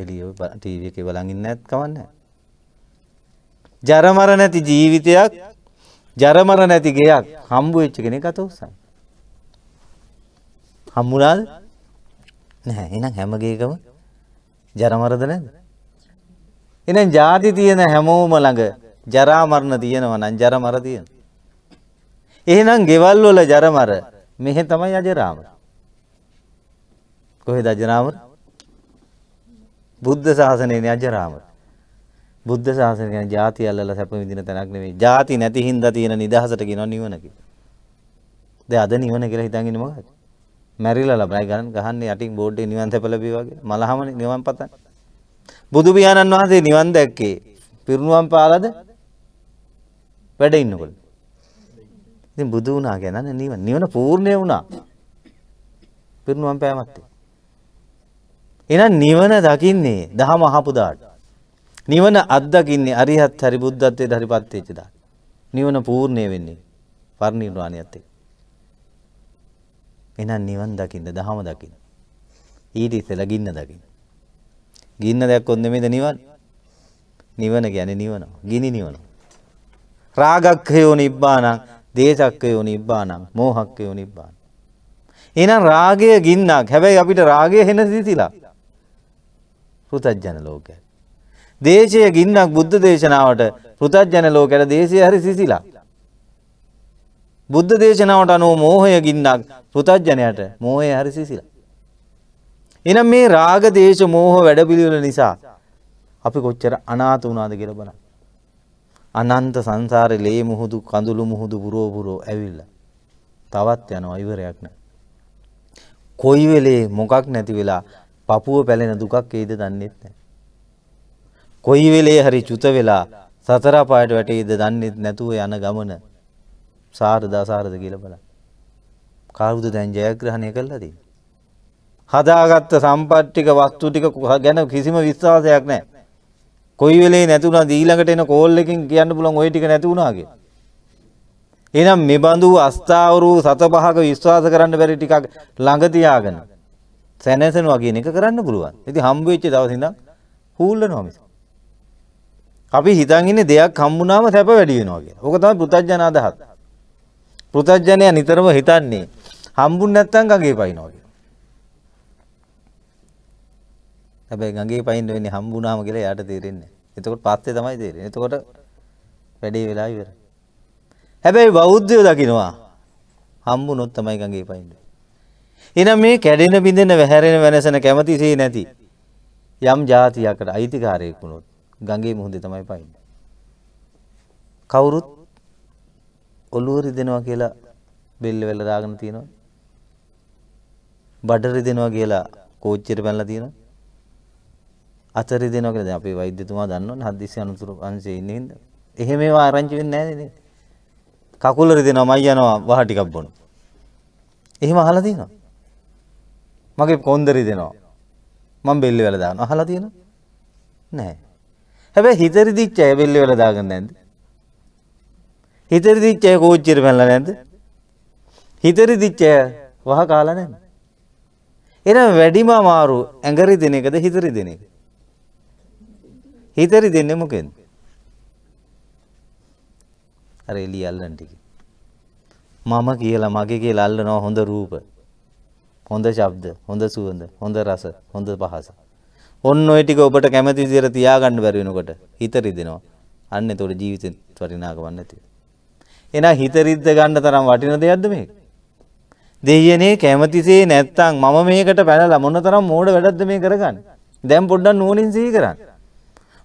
එළිය ටීවී එකේ බලන් ඉන්න නැත් කවන්නේ. ජරමර නැති ජීවිතයක් ජරමර නැති ගෙයක් හම්බ වෙච්ච කෙනෙක් අත උස්සන. හම්බුණාද? නැහැ. එහෙනම් හැම ගේකම ජරා මරද නැද්ද? එහෙනම් ಜಾති තියෙන හැමෝම ළඟ ජරා මරණ තියෙනවා නම් ජරා මර තියෙනවා. එහෙනම් ගෙවල් වල ජරා මර මෙහෙ තමයි අජරාමර. කොහෙද අජරාමර? බුද්ධ ශාසනයේ අජරාමර. බුද්ධ ශාසනය කියන්නේ ಜಾති අල්ලලා සැප විඳින තැනක් නෙවෙයි. ಜಾති නැති හින්දා තියෙන නිදහසට කියනවා නිවන කියලා. දැන් අද නිවන කියලා හිතන් ඉන්නේ මොකද? මැරිලා ලබයි ගන්න ගහන්නේ යටින් බෝඩ් එකේ නිවන් තැප ලැබී වගේ මලහමනේ නිවන් පතන්නේ බුදු පියාණන් වහන්සේ නිවන් දැක්කේ පිරුණුවම් පාලද වැඩ ඉන්නකොට ඉතින් බුදු වුණා කියන්නේ නිවන නිවන පූර්ණේ වුණා පිරුණුවම් පෑමත් එහෙනම් නිවන දකින්නේ දහම අහපු දාට නිවන අත්දකින්නේ අරිහත් හරි බුද්ධත්වයට හරිපත් වෙච්ච දාට නිවන පූර්ණේ වෙන්නේ පරිණිරවාණියත් එක්ක එහෙනම් නිවන් දකින්න දහම දකින්න. ඊට ඉස්සෙලා ගින්න දකින්න. ගින්න දැක්කොත් නෙමෙයිද නිවන්? නිවන කියන්නේ නිවන. ගිනි නිවන. රාගක්ඛයෝ නිබ්බානං, දේසක්ඛයෝ නිබ්බානං, මෝහක්ඛයෝ නිබ්බානං. එහෙනම් රාගය ගින්නක්. හැබැයි අපිට රාගය හෙන සිසිලා. පෘථජන ලෝකය. දේශය ගින්නක් බුද්ධ දේශනාවට පෘථජන ලෝකයට දේශය හරි සිසිලා. බුද්ධ දේශනාවට අනුව මෝහය ගින්නක් පෘතජ්ජනයට මෝහය හරි සිසිලා. එනම් මේ රාග දේශ මෝහ වැඩපිළිවෙල නිසා අපි කොච්චර අනාත වුණාද කියලා බලන්න. අනන්ත සංසාරේ ලේ මුහුදු කඳුළු මුහුදු පුරෝ පුරෝ ඇවිල්ලා තවත් යනවා ඉවරයක් නැහැ. කොයි වෙලේ මොකක් නැති වෙලා පපුව පැලෙන දුකක් එයිද දන්නේත් නැහැ. කොයි වෙලේ හරි චුත වෙලා සතර පායට වැටෙයිද දන්නේත් නැතුව යන ගමන සාරද අසාරද කියලා බලන්න. කවුද දැන් ජයග්‍රහණය කරලා තියෙන්නේ? හදාගත්ත සම්පත් ටික වස්තු ටික ගැන කිසිම විශ්වාසයක් නැහැ. කොයි වෙලේ නැතුණාද ඊළඟට එන කෝල් එකකින් කියන්න පුළුවන් ওই ටික නැති වුණා කියලා. එහෙනම් මේ බඳු අස්ථාවරු සත පහක විශ්වාස කරන්න බැරි ටිකක් ළඟ තියාගෙන සැනසෙනවා කියන එක කරන්න පුළුවන්. ඉතින් හම්බ වෙච්ච දවසේ ඉඳන් හූල්ලනවා මිස. අපි හිතන් ඉන්නේ දෙයක් හම්බුනාම සැප වැඩි වෙනවා කියලා. ඕක තමයි පුතඥාන අදහස. පෘතජ්ජනය නිතරම හිතන්නේ හම්බුන් නැත්තන් ගගේ පයිනවා කියලා. හැබැයි ගගේ පයින්න වෙන්නේ හම්බුනාම කියලා යාට තේරෙන්නේ. එතකොට පස්සේ තමයි තේරෙන්නේ. එතකොට වැඩේ වෙලා ඉවරයි. හැබැයි බෞද්ධයෝ දකිනවා හම්බුනොත් තමයි ගගේ පයින්න. එහෙනම් මේ කැඩෙන බිඳෙන වැහැරෙන වෙනසන කැමැතිසේ නැති යම් જાතියකට අයිතිකාරයෙක් වුණොත් ගඟේ මුහුදේ තමයි පයින්නේ. කවුරුත් ඔළුව රිදෙනවා කියලා බෙල්ල වෙල දාගෙන තියෙනවා. බඩ රිදෙනවා කියලා කෝච්චියට පැනලා තියෙනවා. අත රිදෙනවා කියලා දැන් අපේ වෛද්‍යතුමා දන්නවනේ හදිස්සි අනුතුරු අංශයේ ඉන්නේ නේද? එහෙම ඒවා ආරංචි වෙන්නේ නැහැ නේද? කකුල රිදෙනවා මයි යනවා වහ ටිකක් බොනවා. එහෙම අහලා තියෙනවා. මගේ කොන්ද රිදෙනවා. මම බෙල්ල වෙල දානවා. අහලා තියෙනවා? නැහැ. හැබැයි හිත රිදිච්ච අය බෙල්ල වෙල දාගන්නේ නැද්ද? හිතර දිච්චය කෝච්චිර පැල්ල නැද. හිතරි දිච්චය වහ කාල නැන්න. එනම් වැඩිම අමාරු ඇඟරි දෙන එකද හිතරි දෙන එක. හිතරි දෙන්න මොකෙන්. අර එලි අල්ලන් ටික. මම කියලා මගේ කියලා අල්ලනවා හොඳ රූප. හොඳ ශබ්ද, හොඳ සුවඳ, හොඳ රස, හොඳ පහස. ඔන්න ඔය ටික ඔබට කැමති විදිහට තියාගන්න බැරි වෙනකොට හිතරි දෙනවා. අන්න එතකොට ජීවිතේ වටිනාකමක් නැති වෙනවා. එහෙනම් හිතරිද්ද ගන්න තරම් වටින දෙයක්ද මේක? දෙයියනේ කැමැතිසේ නැත්තම් මම මේකට පැනලා මොනතරම් මෝඩ වැඩක්ද මේ කරගන්නේ? දැන් පොඩ්ඩක් නුවණින් සිහි කරන්න.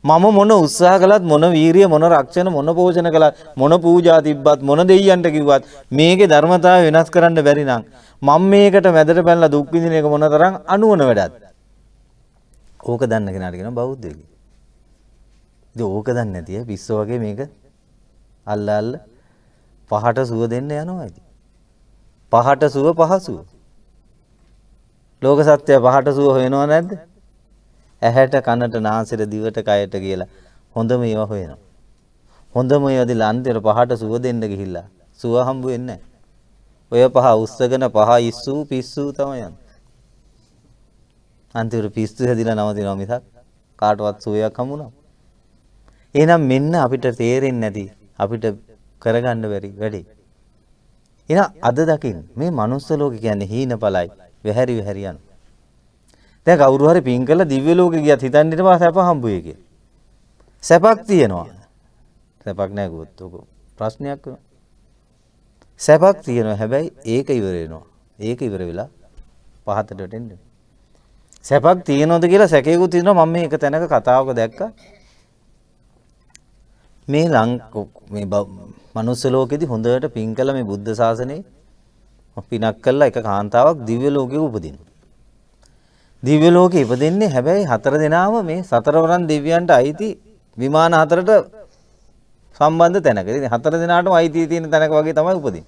මම මොන උත්සාහ කළත් මොන වීරිය මොන රක්ෂණ මොන පෝෂණ කළත් මොන පූජා තිබ්බත් මොන දෙයියන්ට කිව්වත් මේකේ ධර්මතාවය වෙනස් කරන්න බැරි නම් මම මේකට මැදට පැනලා දුක් විඳින එක මොනතරම් අනුවන වැඩක්ද? ඕක දන්න කෙනාට කියනවා බෞද්ධයෙක්. ඉතින් ඕක දන්නේ නැතිය පිස්සෝ වගේ මේක අල්ල අල්ල පහට සුව දෙන්න යනවා ඉතින්. පහට සුව පහසුව. ලෝක සත්‍ය පහට සුව හොයනවා නැද්ද? ඇහැට කනට නාසයට දිවට කයට කියලා හොඳම ඒවා හොයනවා. හොඳම ඒවා දිලා අන්තිර පහට සුව දෙන්න ගිහිල්ලා සුව හම්බ වෙන්නේ ඔය පහ උස්සගෙන පහ ඉස්සු පිස්සු තමයි යන්නේ. අන්තිර පිස්සු හැදිලා නවතිනවා මිසක් කාටවත් සුවයක් හම්බුණා. එහෙනම් මෙන්න අපිට තේරෙන්නේ නැති අපිට කරගන්න බැරි වැඩි. එහෙනම් අද දකින් මේ manuss ලෝකේ කියන්නේ හීන බලයි වැහැරි වැහැරි යන. දැන් කවුරු හරි පින් කළා දිව්‍ය ලෝකේ ගියත් හිතන්න ඉඳපස්ස සැප හම්බුවේ කියලා. සැපක් තියෙනවා. සැපක් නැහැ ගොත්තකෝ. ප්‍රශ්නයක් වෙනවා. සැපක් තියෙනවා හැබැයි ඒක ඉවර වෙනවා. ඒක ඉවර වෙලා පහතට වැටෙන්න. සැපක් තියෙනවද කියලා සැකේකුත් තියෙනවා මම මේක තැනක කතාවක දැක්කා. මේ ලං මේ මනුස්ස ලෝකෙදි හොඳට පින් කළ මේ බුද්ධ ශාසනයේ පිනක් කළා එක කාන්තාවක් දිව්‍ය ලෝකෙක උපදින. දිව්‍ය ලෝකෙ ඉපදෙන්නේ හැබැයි හතර දෙනාම මේ සතරවරන් දෙවියන්ට අයිති විමාන හතරට සම්බන්ධ තැනක. ඉතින් හතර දෙනාටම අයිති තියෙන තැනක වගේ තමයි උපදින්නේ.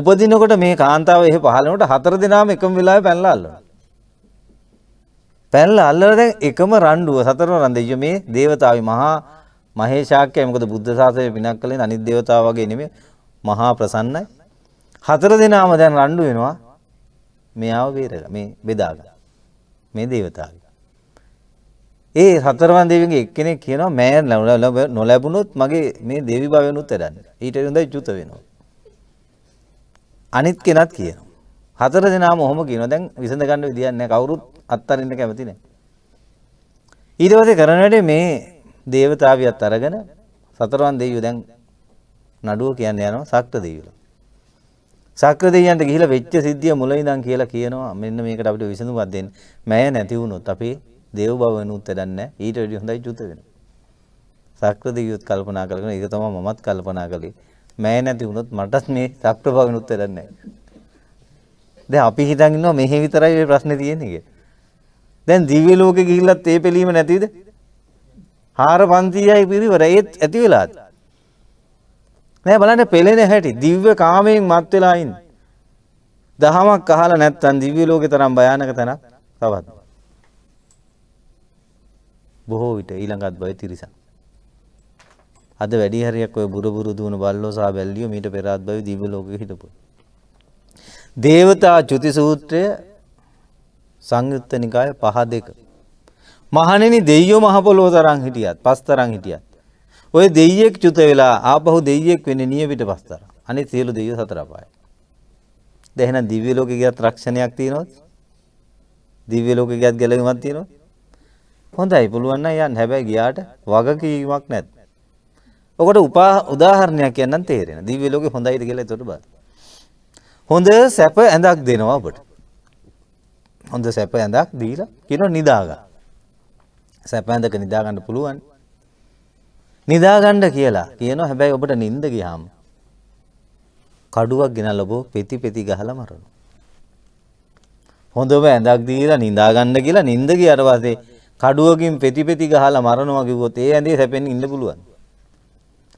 උපදිනකොට මේ කාන්තාව එහෙ පහළනකොට හතර දෙනාම එකම වෙලාවේ පැනලා අල්ලනවා. පැනලා අල්ලලා දැන් එකම රණ්ඩුව සතර රණ්ඩුව මේ දේවතාවයි මහා මහේශාක්‍යය මොකද බුද්ධ ශාසනය පිනක් කළේ අනිත් දේවතාව වගේ නෙමෙයි මහා ප්‍රසන්නයි. හතර දෙනාම දැන් රණ්ඩු වෙනවා. මෙයාව බේරලා මේ බෙදාගන්න. මේ දේවතාවගේ. ඒ හතරවන් දෙවියන්ගේ එක්කෙනෙක් කියනවා මෑ නොලැබුණොත් මගේ මේ දෙවි භවයනුත් වැඩන්නේ. ඊට හොඳයි චුත වෙනවා. අනිත් කෙනත් කියනවා. හතර දෙනාම ඔහොම කියනවා. දැන් විසඳ ගන්න විදියක් නැහැ. කවුරුත් අත්තරින්න කැමති නැහැ. ඊට පස්සේ කරන වැඩේ මේ දේවතාවියත් අරගෙන සතරවන් දෙවියෝ දැන් නඩුව කියන්න යනවා සක්‍ර දෙවියෝ. සක්‍ර දෙවියන්ට ගිහිලා වෙච්ච සිද්ධිය මුල ඉඳන් කියලා කියනවා මෙන්න මේකට අපිට විසඳුමක් දෙන්න. මෑ නැති වුණොත් අපේ දේව භව වෙනුත් වැඩන්නේ ඊට වඩා හොඳයි චුත වෙනවා. සක්‍ර දෙවියොත් කල්පනා කරගෙන ඒක තමයි මමත් කල්පනා කළේ. මෑ නැති වුණොත් මටත් මේ සක්‍ර භව වෙනුත් වැඩන්නේ දැන් අපි හිතන් ඉන්නවා මෙහි විතරයි මේ ප්‍රශ්නේ තියෙන්නේ කියලා. දැන් දිව්‍ය ලෝකෙ ගිහිල්ලත් ඒ පිළීම නැතිද? හාර පන්සීයයි පිරිවර ඒත් ඇති වෙලාද. නෑ බලන්න පෙළෙන හැටි දිව්‍ය කාමයෙන් මත් වෙලායින්. දහමක් අහල නැත්තන් දිව්‍ය ලෝකෙ තරම් භයානක තැනක් තවත්. බොහෝ විට ඊළඟත් බය තිරිසන්. අද වැඩි හරියක් ඔය බුරබුරු දුවන බල්ලෝ සහ බැල්ලියෝ මීට පෙර අත් බය දිව්‍ය ලෝකෙ හිටපු. දේවතා චුති සූත්‍රය සංයුත්ත නිකාය පහ දෙක මහණෙනි දෙයියෝ මහ පොළොව තරම් හිටියත් පස් තරම් හිටියත් ඔය දෙයියෙක් චුත වෙලා ආපහු දෙයියෙක් වෙන්නේ නියමිට පස් තරම්. අනිත් සියලු දෙයියෝ සතර පායයි. දැන් එහෙනම් දිව්‍ය ලෝකේ ගියත් රක්ෂණයක් තියෙනවද? දිව්‍ය ලෝකේ ගියත් ගැලවීමක් තියෙනවද? හොඳයි පුළුවන් නම් යන්න. හැබැයි ගියාට වගකීමක් නැත්. ඔකට උපා උදාහරණයක් කියන්නම් තේරෙන. දිව්‍ය ලෝකේ හොඳයිද කියලා එතකොට බලන්න. හොඳ සැප ඇඳක් දෙනවා ඔබට. හොඳ සැප ඇඳක් දීලා කියනවා නිදාගන්න. සැපෑඳක නිදාගන්න පුළුවන්. නිදාගන්න කියලා කියනවා හැබැයි ඔබට නිින්ද ගියාම කඩුවක් ගෙනල්ලා ඔබ පෙති පෙති ගහලා මරනවා. හොඳම ඇඳක් දීලා නිදාගන්න කියලා නිින්ද ගියාට පස්සේ කඩුවකින් පෙති පෙති ගහලා මරනවා කිව්වොත් ඒ ඇඳේ සැපෙන් ඉන්න පුළුවන්.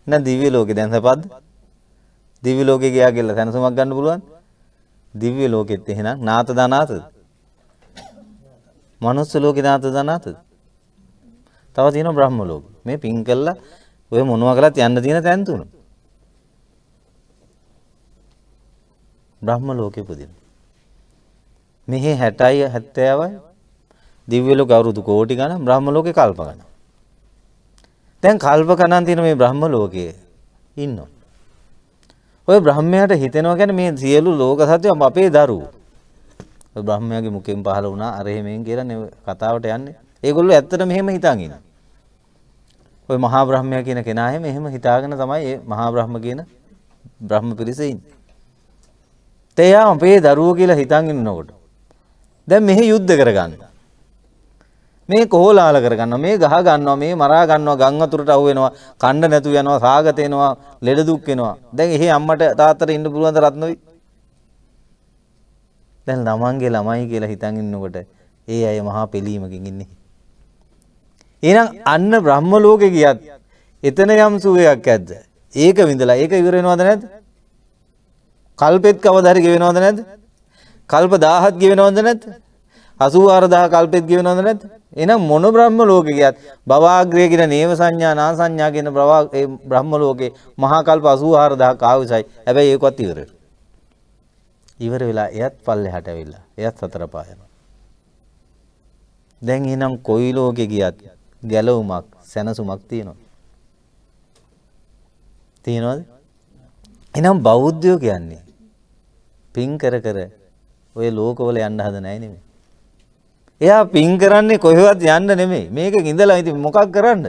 එහෙනම් දිව්‍ය ලෝකේ දැන් සපද්ද? දිව්‍ය ලෝකේ ගියා කියලා තනසමක් ගන්න පුළුවන්? දිව්‍ය ලෝකෙත් එහෙනම් නාත දනාතද? මනුස්ස ලෝකේ නාත දනාතද? තව තියෙනවා බ්‍රහ්ම ලෝක. මේ පින් කළා ඔය මොනවා කළත් යන්න තියෙන තැන් තුන. බ්‍රහ්ම ලෝකෙ උපදින. මෙහි 60යි 70යි දිව්‍ය ලෝක අවුරුදු කෝටි ගණන් බ්‍රහ්ම ලෝකේ කල්ප ගණන්. දැන් කල්ප ගණන් තියෙන මේ බ්‍රහ්ම ලෝකයේ ඉන්නවා. ඔය බ්‍රහ්මයාට හිතෙනවා කියන්නේ මේ සියලු ලෝක සත්‍යම අපේ දරුවෝ. බ්‍රහ්මයාගේ මුකෙන් පහළ වුණා අර එහෙමෙන් කියලා කතාවට යන්නේ. ඒගොල්ලෝ ඇත්තටම මෙහෙම හිතන් ඉන්නේ. ওই මහා බ්‍රහ්මයා කියන කෙනා හැම එහෙම හිතාගෙන තමයි මේ මහා බ්‍රහ්ම කියන බ්‍රහ්ම පිරිස ඉන්නේ. තේයා අපේ දරුවෝ කියලා හිතන් ඉන්නකොට දැන් මෙහි යුද්ධ කරගන්න. මේ කොහොලාල කරගන්නවා මේ ගහ ගන්නවා මේ මරා ගන්නවා ගම් අතුරට අහු වෙනවා කණ්ඩ නැතු වෙනවා සාගත වෙනවා ලෙඩ දුක් වෙනවා දැන් එහේ අම්මට තාත්තට ඉන්න පුළුවන් තරත් නොයි දැන් ළමන්ගේ ළමයි කියලා හිතන් ඉන්නකොට ඒ අය මහා පිළීමකින් ඉන්නේ එහෙනම් අන්න බ්‍රහ්ම ලෝකේ ගියත් එතන යම් සුවයක් ඇද්ද? ඒක විඳලා ඒක ඉවර වෙනවද නැද්ද? කල්පෙත් කවදා හරි ගෙවෙනවද නැද්ද? කල්ප 1000ක් ගෙවෙනවද නැද්ද? 84000 කල්පෙත් ගෙවෙනවද නැද්ද? එහෙනම් මොන බ්‍රහ්ම ලෝකේ ගියත් භවආග්‍රය කියන නේව සංඥා නා සංඥා කියන ඒ බ්‍රහ්ම ලෝකේ මහා කල්ප 84000 කාවසයි. හැබැයි ඒකවත් ඉවර ඉවර වෙලා එයත් පල්ලෙහාට ඇවිල්ලා එයත් සතර පායනවා. දැන් එහෙනම් කොයි ලෝකේ ගියත් ගැලවුමක් සැනසුමක් තියෙනවා. තියෙනවද? එහෙනම් බෞද්ධයෝ කියන්නේ පින් කර කර ඔය ලෝකවල යන්න හද නැහැ නෙමෙයි. එයා පින් කරන්නේ කොහෙවත් යන්න නෙමෙයි. මේක ඉඳලා ඉතින් මොකක් කරන්නද?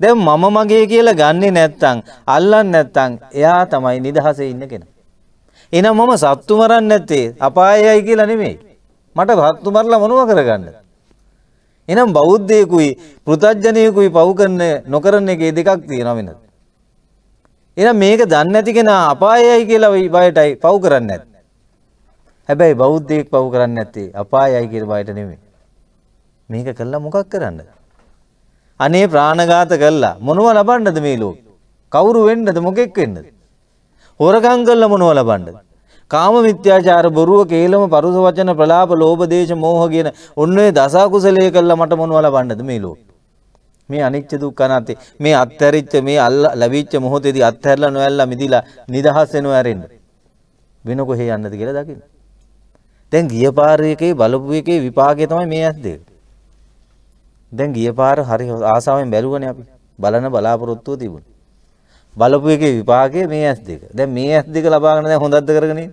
දැන් මම මගේ කියලා ගන්නේ නැත්තම් අල්ලන්නේ නැත්තම් එයා තමයි නිදහසේ ඉන්න කෙනා. එහෙනම් මම සත්තු මරන්නේ නැත්තේ අපායයි කියලා නෙමෙයි. මට සත්තු මරලා මොනව කරගන්නද? එනම් බෞද්ධයකුයි පෘතජ්ජනයකුයි පව්කරන නොකරන එක දෙකක් තියෙන වෙනද. එනම් මේක දන්න ඇතිකෙන අපායයි කියලා බයටයි පව් කරන්න ඇත්. හැබැයි බෞද්ධයෙක් පව් කරන්න ඇත්තේ අපායයි කියල බයට නෙමේ. මේක කල්ලා මොකක් කරන්න. අනේ ප්‍රාණගාත කල්ලා මොනුව ලබන්නද මේ ලෝ කවුරු වෙන්නද මොකෙක් වෙන්නද. හොරකං කල්ල මොනුව ලබන්නද. කාම මිත්‍යාචාර බොරුව කේලම පරුස වචන ප්‍රලාප ලෝභ දේශ මෝහ කියන ඔන්නේ දසා කුසලයේ කළා මට මොනවල බණ්ඩද මේ ලෝකෙ මේ අනිච්ච දුක්ඛ අනාතේ මේ අත්හැරිච්ච මේ අල්ල ලැබිච්ච මොහොතේදී අත්හැරලා නොඇල්ලා මිදිලා නිදහස් වෙනව ඇරෙන්න වෙන කොහේ යන්නද කියලා දකින්න දැන් ගිය පාර එකේ බලපු එකේ විපාකය තමයි මේ ඇස් දෙක දැන් ගිය පාර හරි ආසාවෙන් බැලුවනේ අපි බලන බලාපොරොත්තුව තිබුණා බලපු එකේ විපාකය මේ ඇස් දෙක. දැන් මේ ඇස් දෙක ලබාගෙන දැන් හොඳක්ද කරගෙන ඉන්නේ?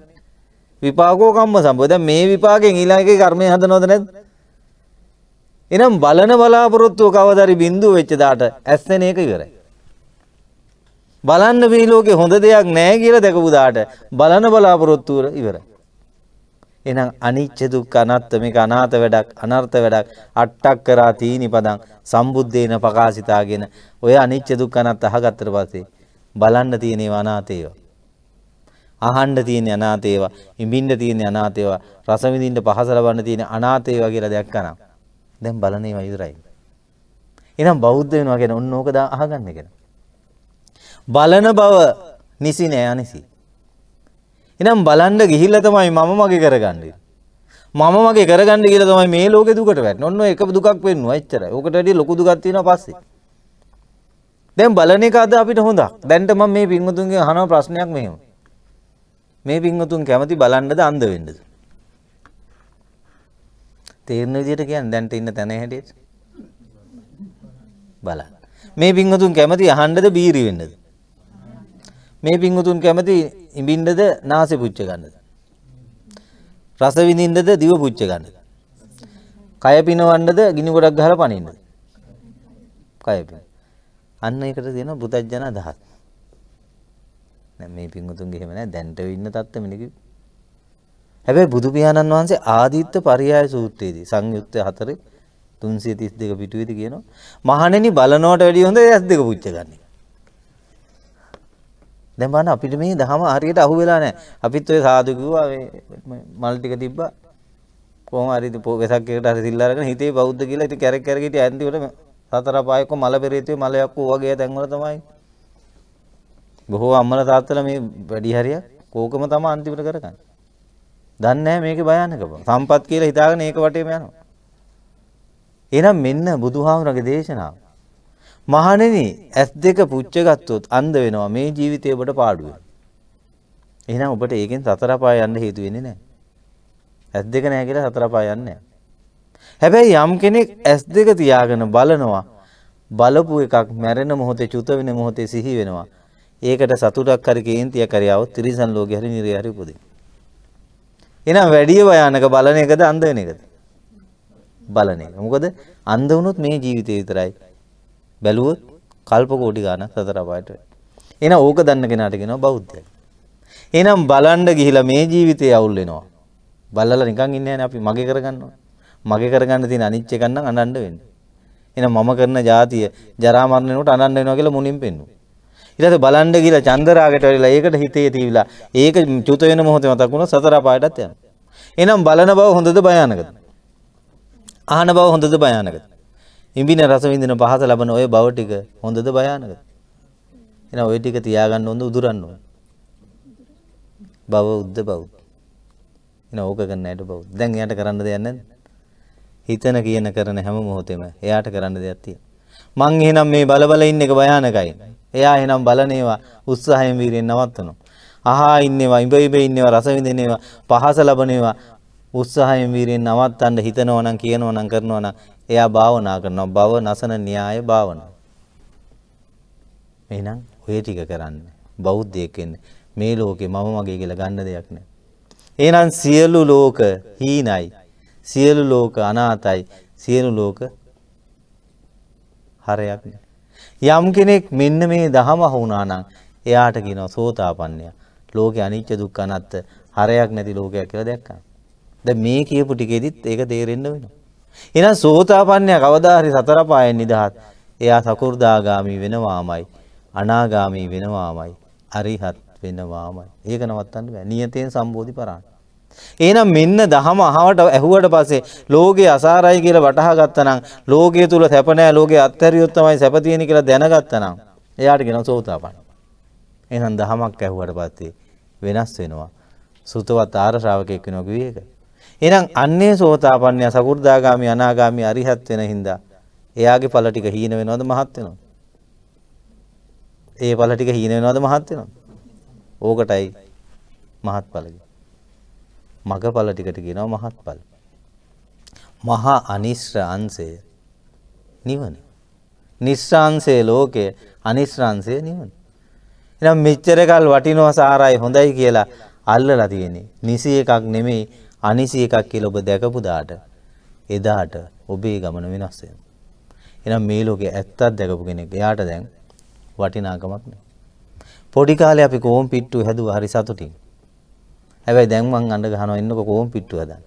විපාකෝ කම්ම සම්බෝ. දැන් මේ විපාකෙන් ඊළඟ එකේ කර්මය හදනවද නැද්ද? එහෙනම් බලන බලාපොරොත්තුව කවදාරි බිඳුව වෙච්ච දාට ඇස්සෙන එක ඉවරයි. බලන්න මේ ලෝකේ හොඳ දෙයක් නැහැ කියලා දැකපු දාට බලන බලාපොරොත්තුව ඉවරයි. එහෙනම් අනිච්ච දුක්ඛ අනාත්ත මේක අනාත වැඩක් අනර්ථ වැඩක් අට්ටක් කරා තීනි පදං සම්බුද්දේන ප්‍රකාශිතාගෙන ඔය අනිච්ච දුක්ඛ අනාත්ත අහගත්තට පස්සේ බලන්න තියෙන ඒවා අනාතේවා. අහන්න තියෙන අනාතේවා, ඉඹින්න තියෙන අනාතේවා, රස විඳින්න පහස ලබන්න තියෙන අනාතේවා කියලා දෙයක් කරා. දැන් බලන ඒවා විතරයි. එහෙනම් බෞද්ධ වෙනවා කියන ඔන්න ඕක දා අහගන්න කියන. බලන බව නිසි නෑ අනිසි. එහෙනම් බලන්න ගිහිල්ලා තමයි මම මගේ කරගන්නේ. මම මගේ කරගන්න කියලා තමයි මේ ලෝකේ දුකට වැටෙන්නේ. ඔන්න ඔය එක දුකක් වෙන්නවා එච්චරයි. ඕකට වැඩිය ලොකු දුකක් තියෙනවා පස්සේ. දැන් බලන එක අද අපිට හොඳක්. දැන්ට මම මේ පින්වතුන්ගෙන් අහන ප්‍රශ්නයක් මෙහෙම. මේ පින්වතුන් කැමති බලන්නද අන්ධ වෙන්නද? තේරෙන විදිහට කියන්නේ දැන්ට ඉන්න තැන හැටියට. බලන්න. මේ පින්වතුන් කැමති අහන්නද බීරි වෙන්නද? මේ පින්වතුන් කැමති ඉඹින්නද නාසෙ පුච්ච ගන්නද? රස විඳින්නද දිව පුච්ච ගන්නද? කය පිනවන්නද ගිනි ගොඩක් ගහලා පනින්නද? කය පිනවන්න අන්න ඒකට තියෙනවා බුදජන අදහස්. දැන් මේ පිංගුතුන්ගේ එහෙම නෑ දැන්ට ඉන්න තත්ත්වෙ මිනිකු. හැබැයි බුදු පියාණන් වහන්සේ ආදිත්ත පරියාය සූත්‍රයේදී සංයුත්ත හතරේ 332 පිටුවේදී කියනවා මහණෙනි බලනවට වැඩිය හොඳ ඇස් දෙක පුච්ච ගන්න. දැන් බලන්න අපිට මේ දහම හරියට අහු වෙලා නැහැ. අපිත් ඔය සාදු කිව්වා මේ මල් ටික තිබ්බා. කොහොම හරි වෙසක් එකට හරි සිල් අරගෙන හිතේ බෞද්ධ කියලා ඉතින් කැරක් කැරක හිටිය ඇන්තිවල සතර පායක මල පෙරිතේ මලයක් වූ වගේ තැන්වල තමයි බොහෝ අම්මලා තාත්තලා මේ වැඩි හරියක් කෝකම තමයි අන්තිමට කරගන්නේ. දන්නේ නැහැ මේකේ භයානකම. සම්පත් කියලා හිතාගෙන ඒක වටේම යනවා. එහෙනම් මෙන්න බුදුහාමුදුරගේ දේශනාව. මහණෙනි ඇස් දෙක පුච්ච ගත්තොත් අන්ධ වෙනවා මේ ජීවිතේ ඔබට පාඩුව. එහෙනම් ඔබට ඒකෙන් සතර පාය යන්න හේතු වෙන්නේ නැහැ. ඇස් දෙක නැහැ කියලා සතර පාය යන්නේ නැහැ. හැබැයි යම් කෙනෙක් ඇස් දෙක තියාගෙන බලනවා බලපු එකක් මැරෙන මොහොතේ චුත වෙන මොහොතේ සිහි වෙනවා. ඒකට සතුටක් හරි කේන්තියක් හරි આવොත් ත්‍රිසන් ලෝකේ හරි නිරේ හරි උපදින. එහෙනම් වැඩි භයානක බලන එකද අන්ධ වෙන එකද? බලන එක. මොකද අන්ධ වුණොත් මේ ජීවිතේ විතරයි. බැලුවොත් කල්ප කෝටි ගාණක් සතර අපායට වෙයි. එහෙනම් ඕක දන්න කෙනාට කියනවා බෞද්ධයෙක්. එහෙනම් බලන්න ගිහිලා මේ ජීවිතේ අවුල් වෙනවා. බලලා නිකන් ඉන්නේ නැහැ අපි මගේ කරගන්නවා. මගේ කරගන්න තියෙන අනිච්ච එක නම් අඬන්න වෙන්නේ. එහෙනම් මම කරන જાතිය ජරා මරණ වෙනකොට අඬන්න වෙනවා කියලා මුලින් පෙන්නුවා. ඊට පස්සේ බලන්න ගිහලා චන්දරාගට වෙලා ඒකට හිතේ තියවිලා ඒක චුත වෙන මොහොතේ මතක් වුණා සතර පායටත් යනවා. එහෙනම් බලන බව හොඳද භයානකද? අහන බව හොඳද භයානකද? ඉඹින රස විඳින පහස ලබන ওই බව ටික හොඳද භයානකද? එහෙනම් ওই ටික තියාගන්න හොඳ උදුරන්න ඕන. බව උද්ද බව. එහෙනම් ඕක කරන්න ඇයට බව. දැන් එයාට කරන්න දෙයක් නැද්ද? හිතන කියන කරන හැම මොහොතෙම එයාට කරන්න දෙයක් තියෙනවා. මං එහෙනම් මේ බලබල ඉන්න එක භයානකයි. එයා එහෙනම් බලන ඒවා උත්සාහයෙන් වීරෙන් නවත්තනවා. අහා ඉන්නේවා, ඉඹ ඉඹ ඉන්නේවා, රස විඳිනේවා, පහස ලබනේවා උත්සාහයෙන් වීරෙන් නවත්තන්න හිතනවා නම් කියනවා නම් කරනවා නම් එයා භාවනා කරනවා. භව නසන න්‍යාය භාවනාව. එහෙනම් ඔය ටික කරන්න. බෞද්ධයෙක් වෙන්න. මේ ලෝකේ මම මගේ කියලා ගන්න දෙයක් නැහැ. එහෙනම් සියලු ලෝක හීනයි. සියලු ලෝක අනාතයි සියලු ලෝක හරයක් යම් කෙනෙක් මෙන්න මේ දහම අහුණා නම් එයාට කියනවා සෝතාපන්නය ලෝකේ අනිච්ච දුක්ඛ අනාත්ත හරයක් නැති ලෝකයක් කියලා දැක්කා. දැන් මේ කියපු ටිකෙදිත් ඒක තේරෙන්න වෙනවා. එහෙනම් සෝතාපන්නය කවදා හරි සතර පායෙන් නිදහස් එයා සකු르දාගාමි වෙනවාමයි අනාගාමි වෙනවාමයි අරිහත් වෙනවාමයි. ඒක නවත්තන්න බෑ. නියතයෙන් සම්බෝධි පරාණ. එහෙනම් මෙන්න දහම අහවට ඇහුවට පස්සේ ලෝකේ අසාරයි කියලා වටහා ගත්තනම් ලෝකයේ තුල සැප නැහැ ලෝකේ අත්හැරියොත් තමයි සැප තියෙන්නේ කියලා දැනගත්තනම් එයාට කියනවා සෝතාපන්න. එහෙනම් දහමක් ඇහුවට පස්සේ වෙනස් වෙනවා. සුතවත් ආර ශ්‍රාවකෙක් වෙනවා කිව්වේ ඒක. එහෙනම් අන්නේ සෝතාපන්නය සකු르දාගාමි අනාගාමි අරිහත් වෙන හින්දා එයාගේ ඵල ටික හීන වෙනවද මහත් වෙනවද? ඒ ඵල ටික හීන වෙනවද මහත් වෙනවද? ඕකටයි මහත් ඵලගේ මගඵල ටිකට කියනවා මහත්ඵල. මහා අනිශ්‍ර අංශය නිවන. නිස්සංශයේ ලෝකය අනිශ්‍රංශය නිවන. එහෙනම් මෙච්චරකල් වටිනවා සාරයි හොඳයි කියලා අල්ලලා තියෙන්නේ. නිසි එකක් නෙමෙයි අනිසි එකක් කියලා ඔබ දැකපු දාට එදාට ඔබේ ගමන වෙනස් වෙනවා. එහෙනම් මේ ලෝකේ ඇත්තක් දැකපු කෙනෙක් එයාට දැන් වටිනාකමක් නෑ. පොඩි කාලේ අපි කොම් පිට්ටු හැදුවා හරි සතුටින්. හැබැයි දැන් මං අඬ ගහනවා ඉන්නකො කොම් පිට්ටු හදන්න.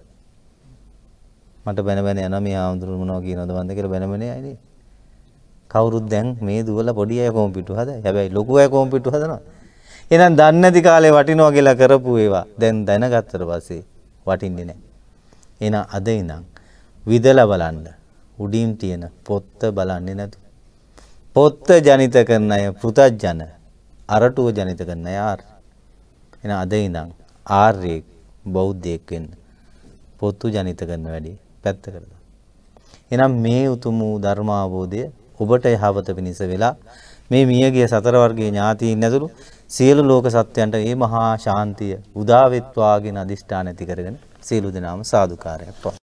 මට බැන බැන යනවා මේ ආඳුරු මොනවා කියනවද මන්ද කියලා බැන බැන යයිනේ. කවුරුත් දැන් මේ දුවල පොඩි අය කොම් පිට්ටු හදයි. හැබැයි ලොකු අය කොම් පිට්ටු හදනවා. එහෙනම් දන්නේ නැති කාලේ වටිනවා කියලා කරපු ඒවා දැන් දැනගත්තට පස්සේ වටින්නේ නැහැ. එහෙනම් අද ඉඳන් විදලා බලන්න උඩින් තියෙන පොත්ත බලන්නේ නැතු. පොත්ත ජනිත කරන අය පෘතජ්ජන අරටුව ජනිත කරන අය ආර්. එහෙනම් අද ඉඳන් ආර්යෙක් බෞද්ධයෙක් වෙන්න. පොතු ජනිත කරන වැඩේ පැත්තකට දාන්න. එහෙනම් මේ උතුම් වූ ධර්මාබෝධය ඔබට යහපත පිණිස වෙලා මේ මියගිය සතර වර්ගයේ ඥාතීන් ඇතුළු සියලු ලෝක සත්‍යයන්ට මේ මහා ශාන්තිය උදා වෙත්වා කියන අදිෂ්ඨාන ඇති කරගෙන සියලු දෙනාම සාදුකාරයක් පවතුන.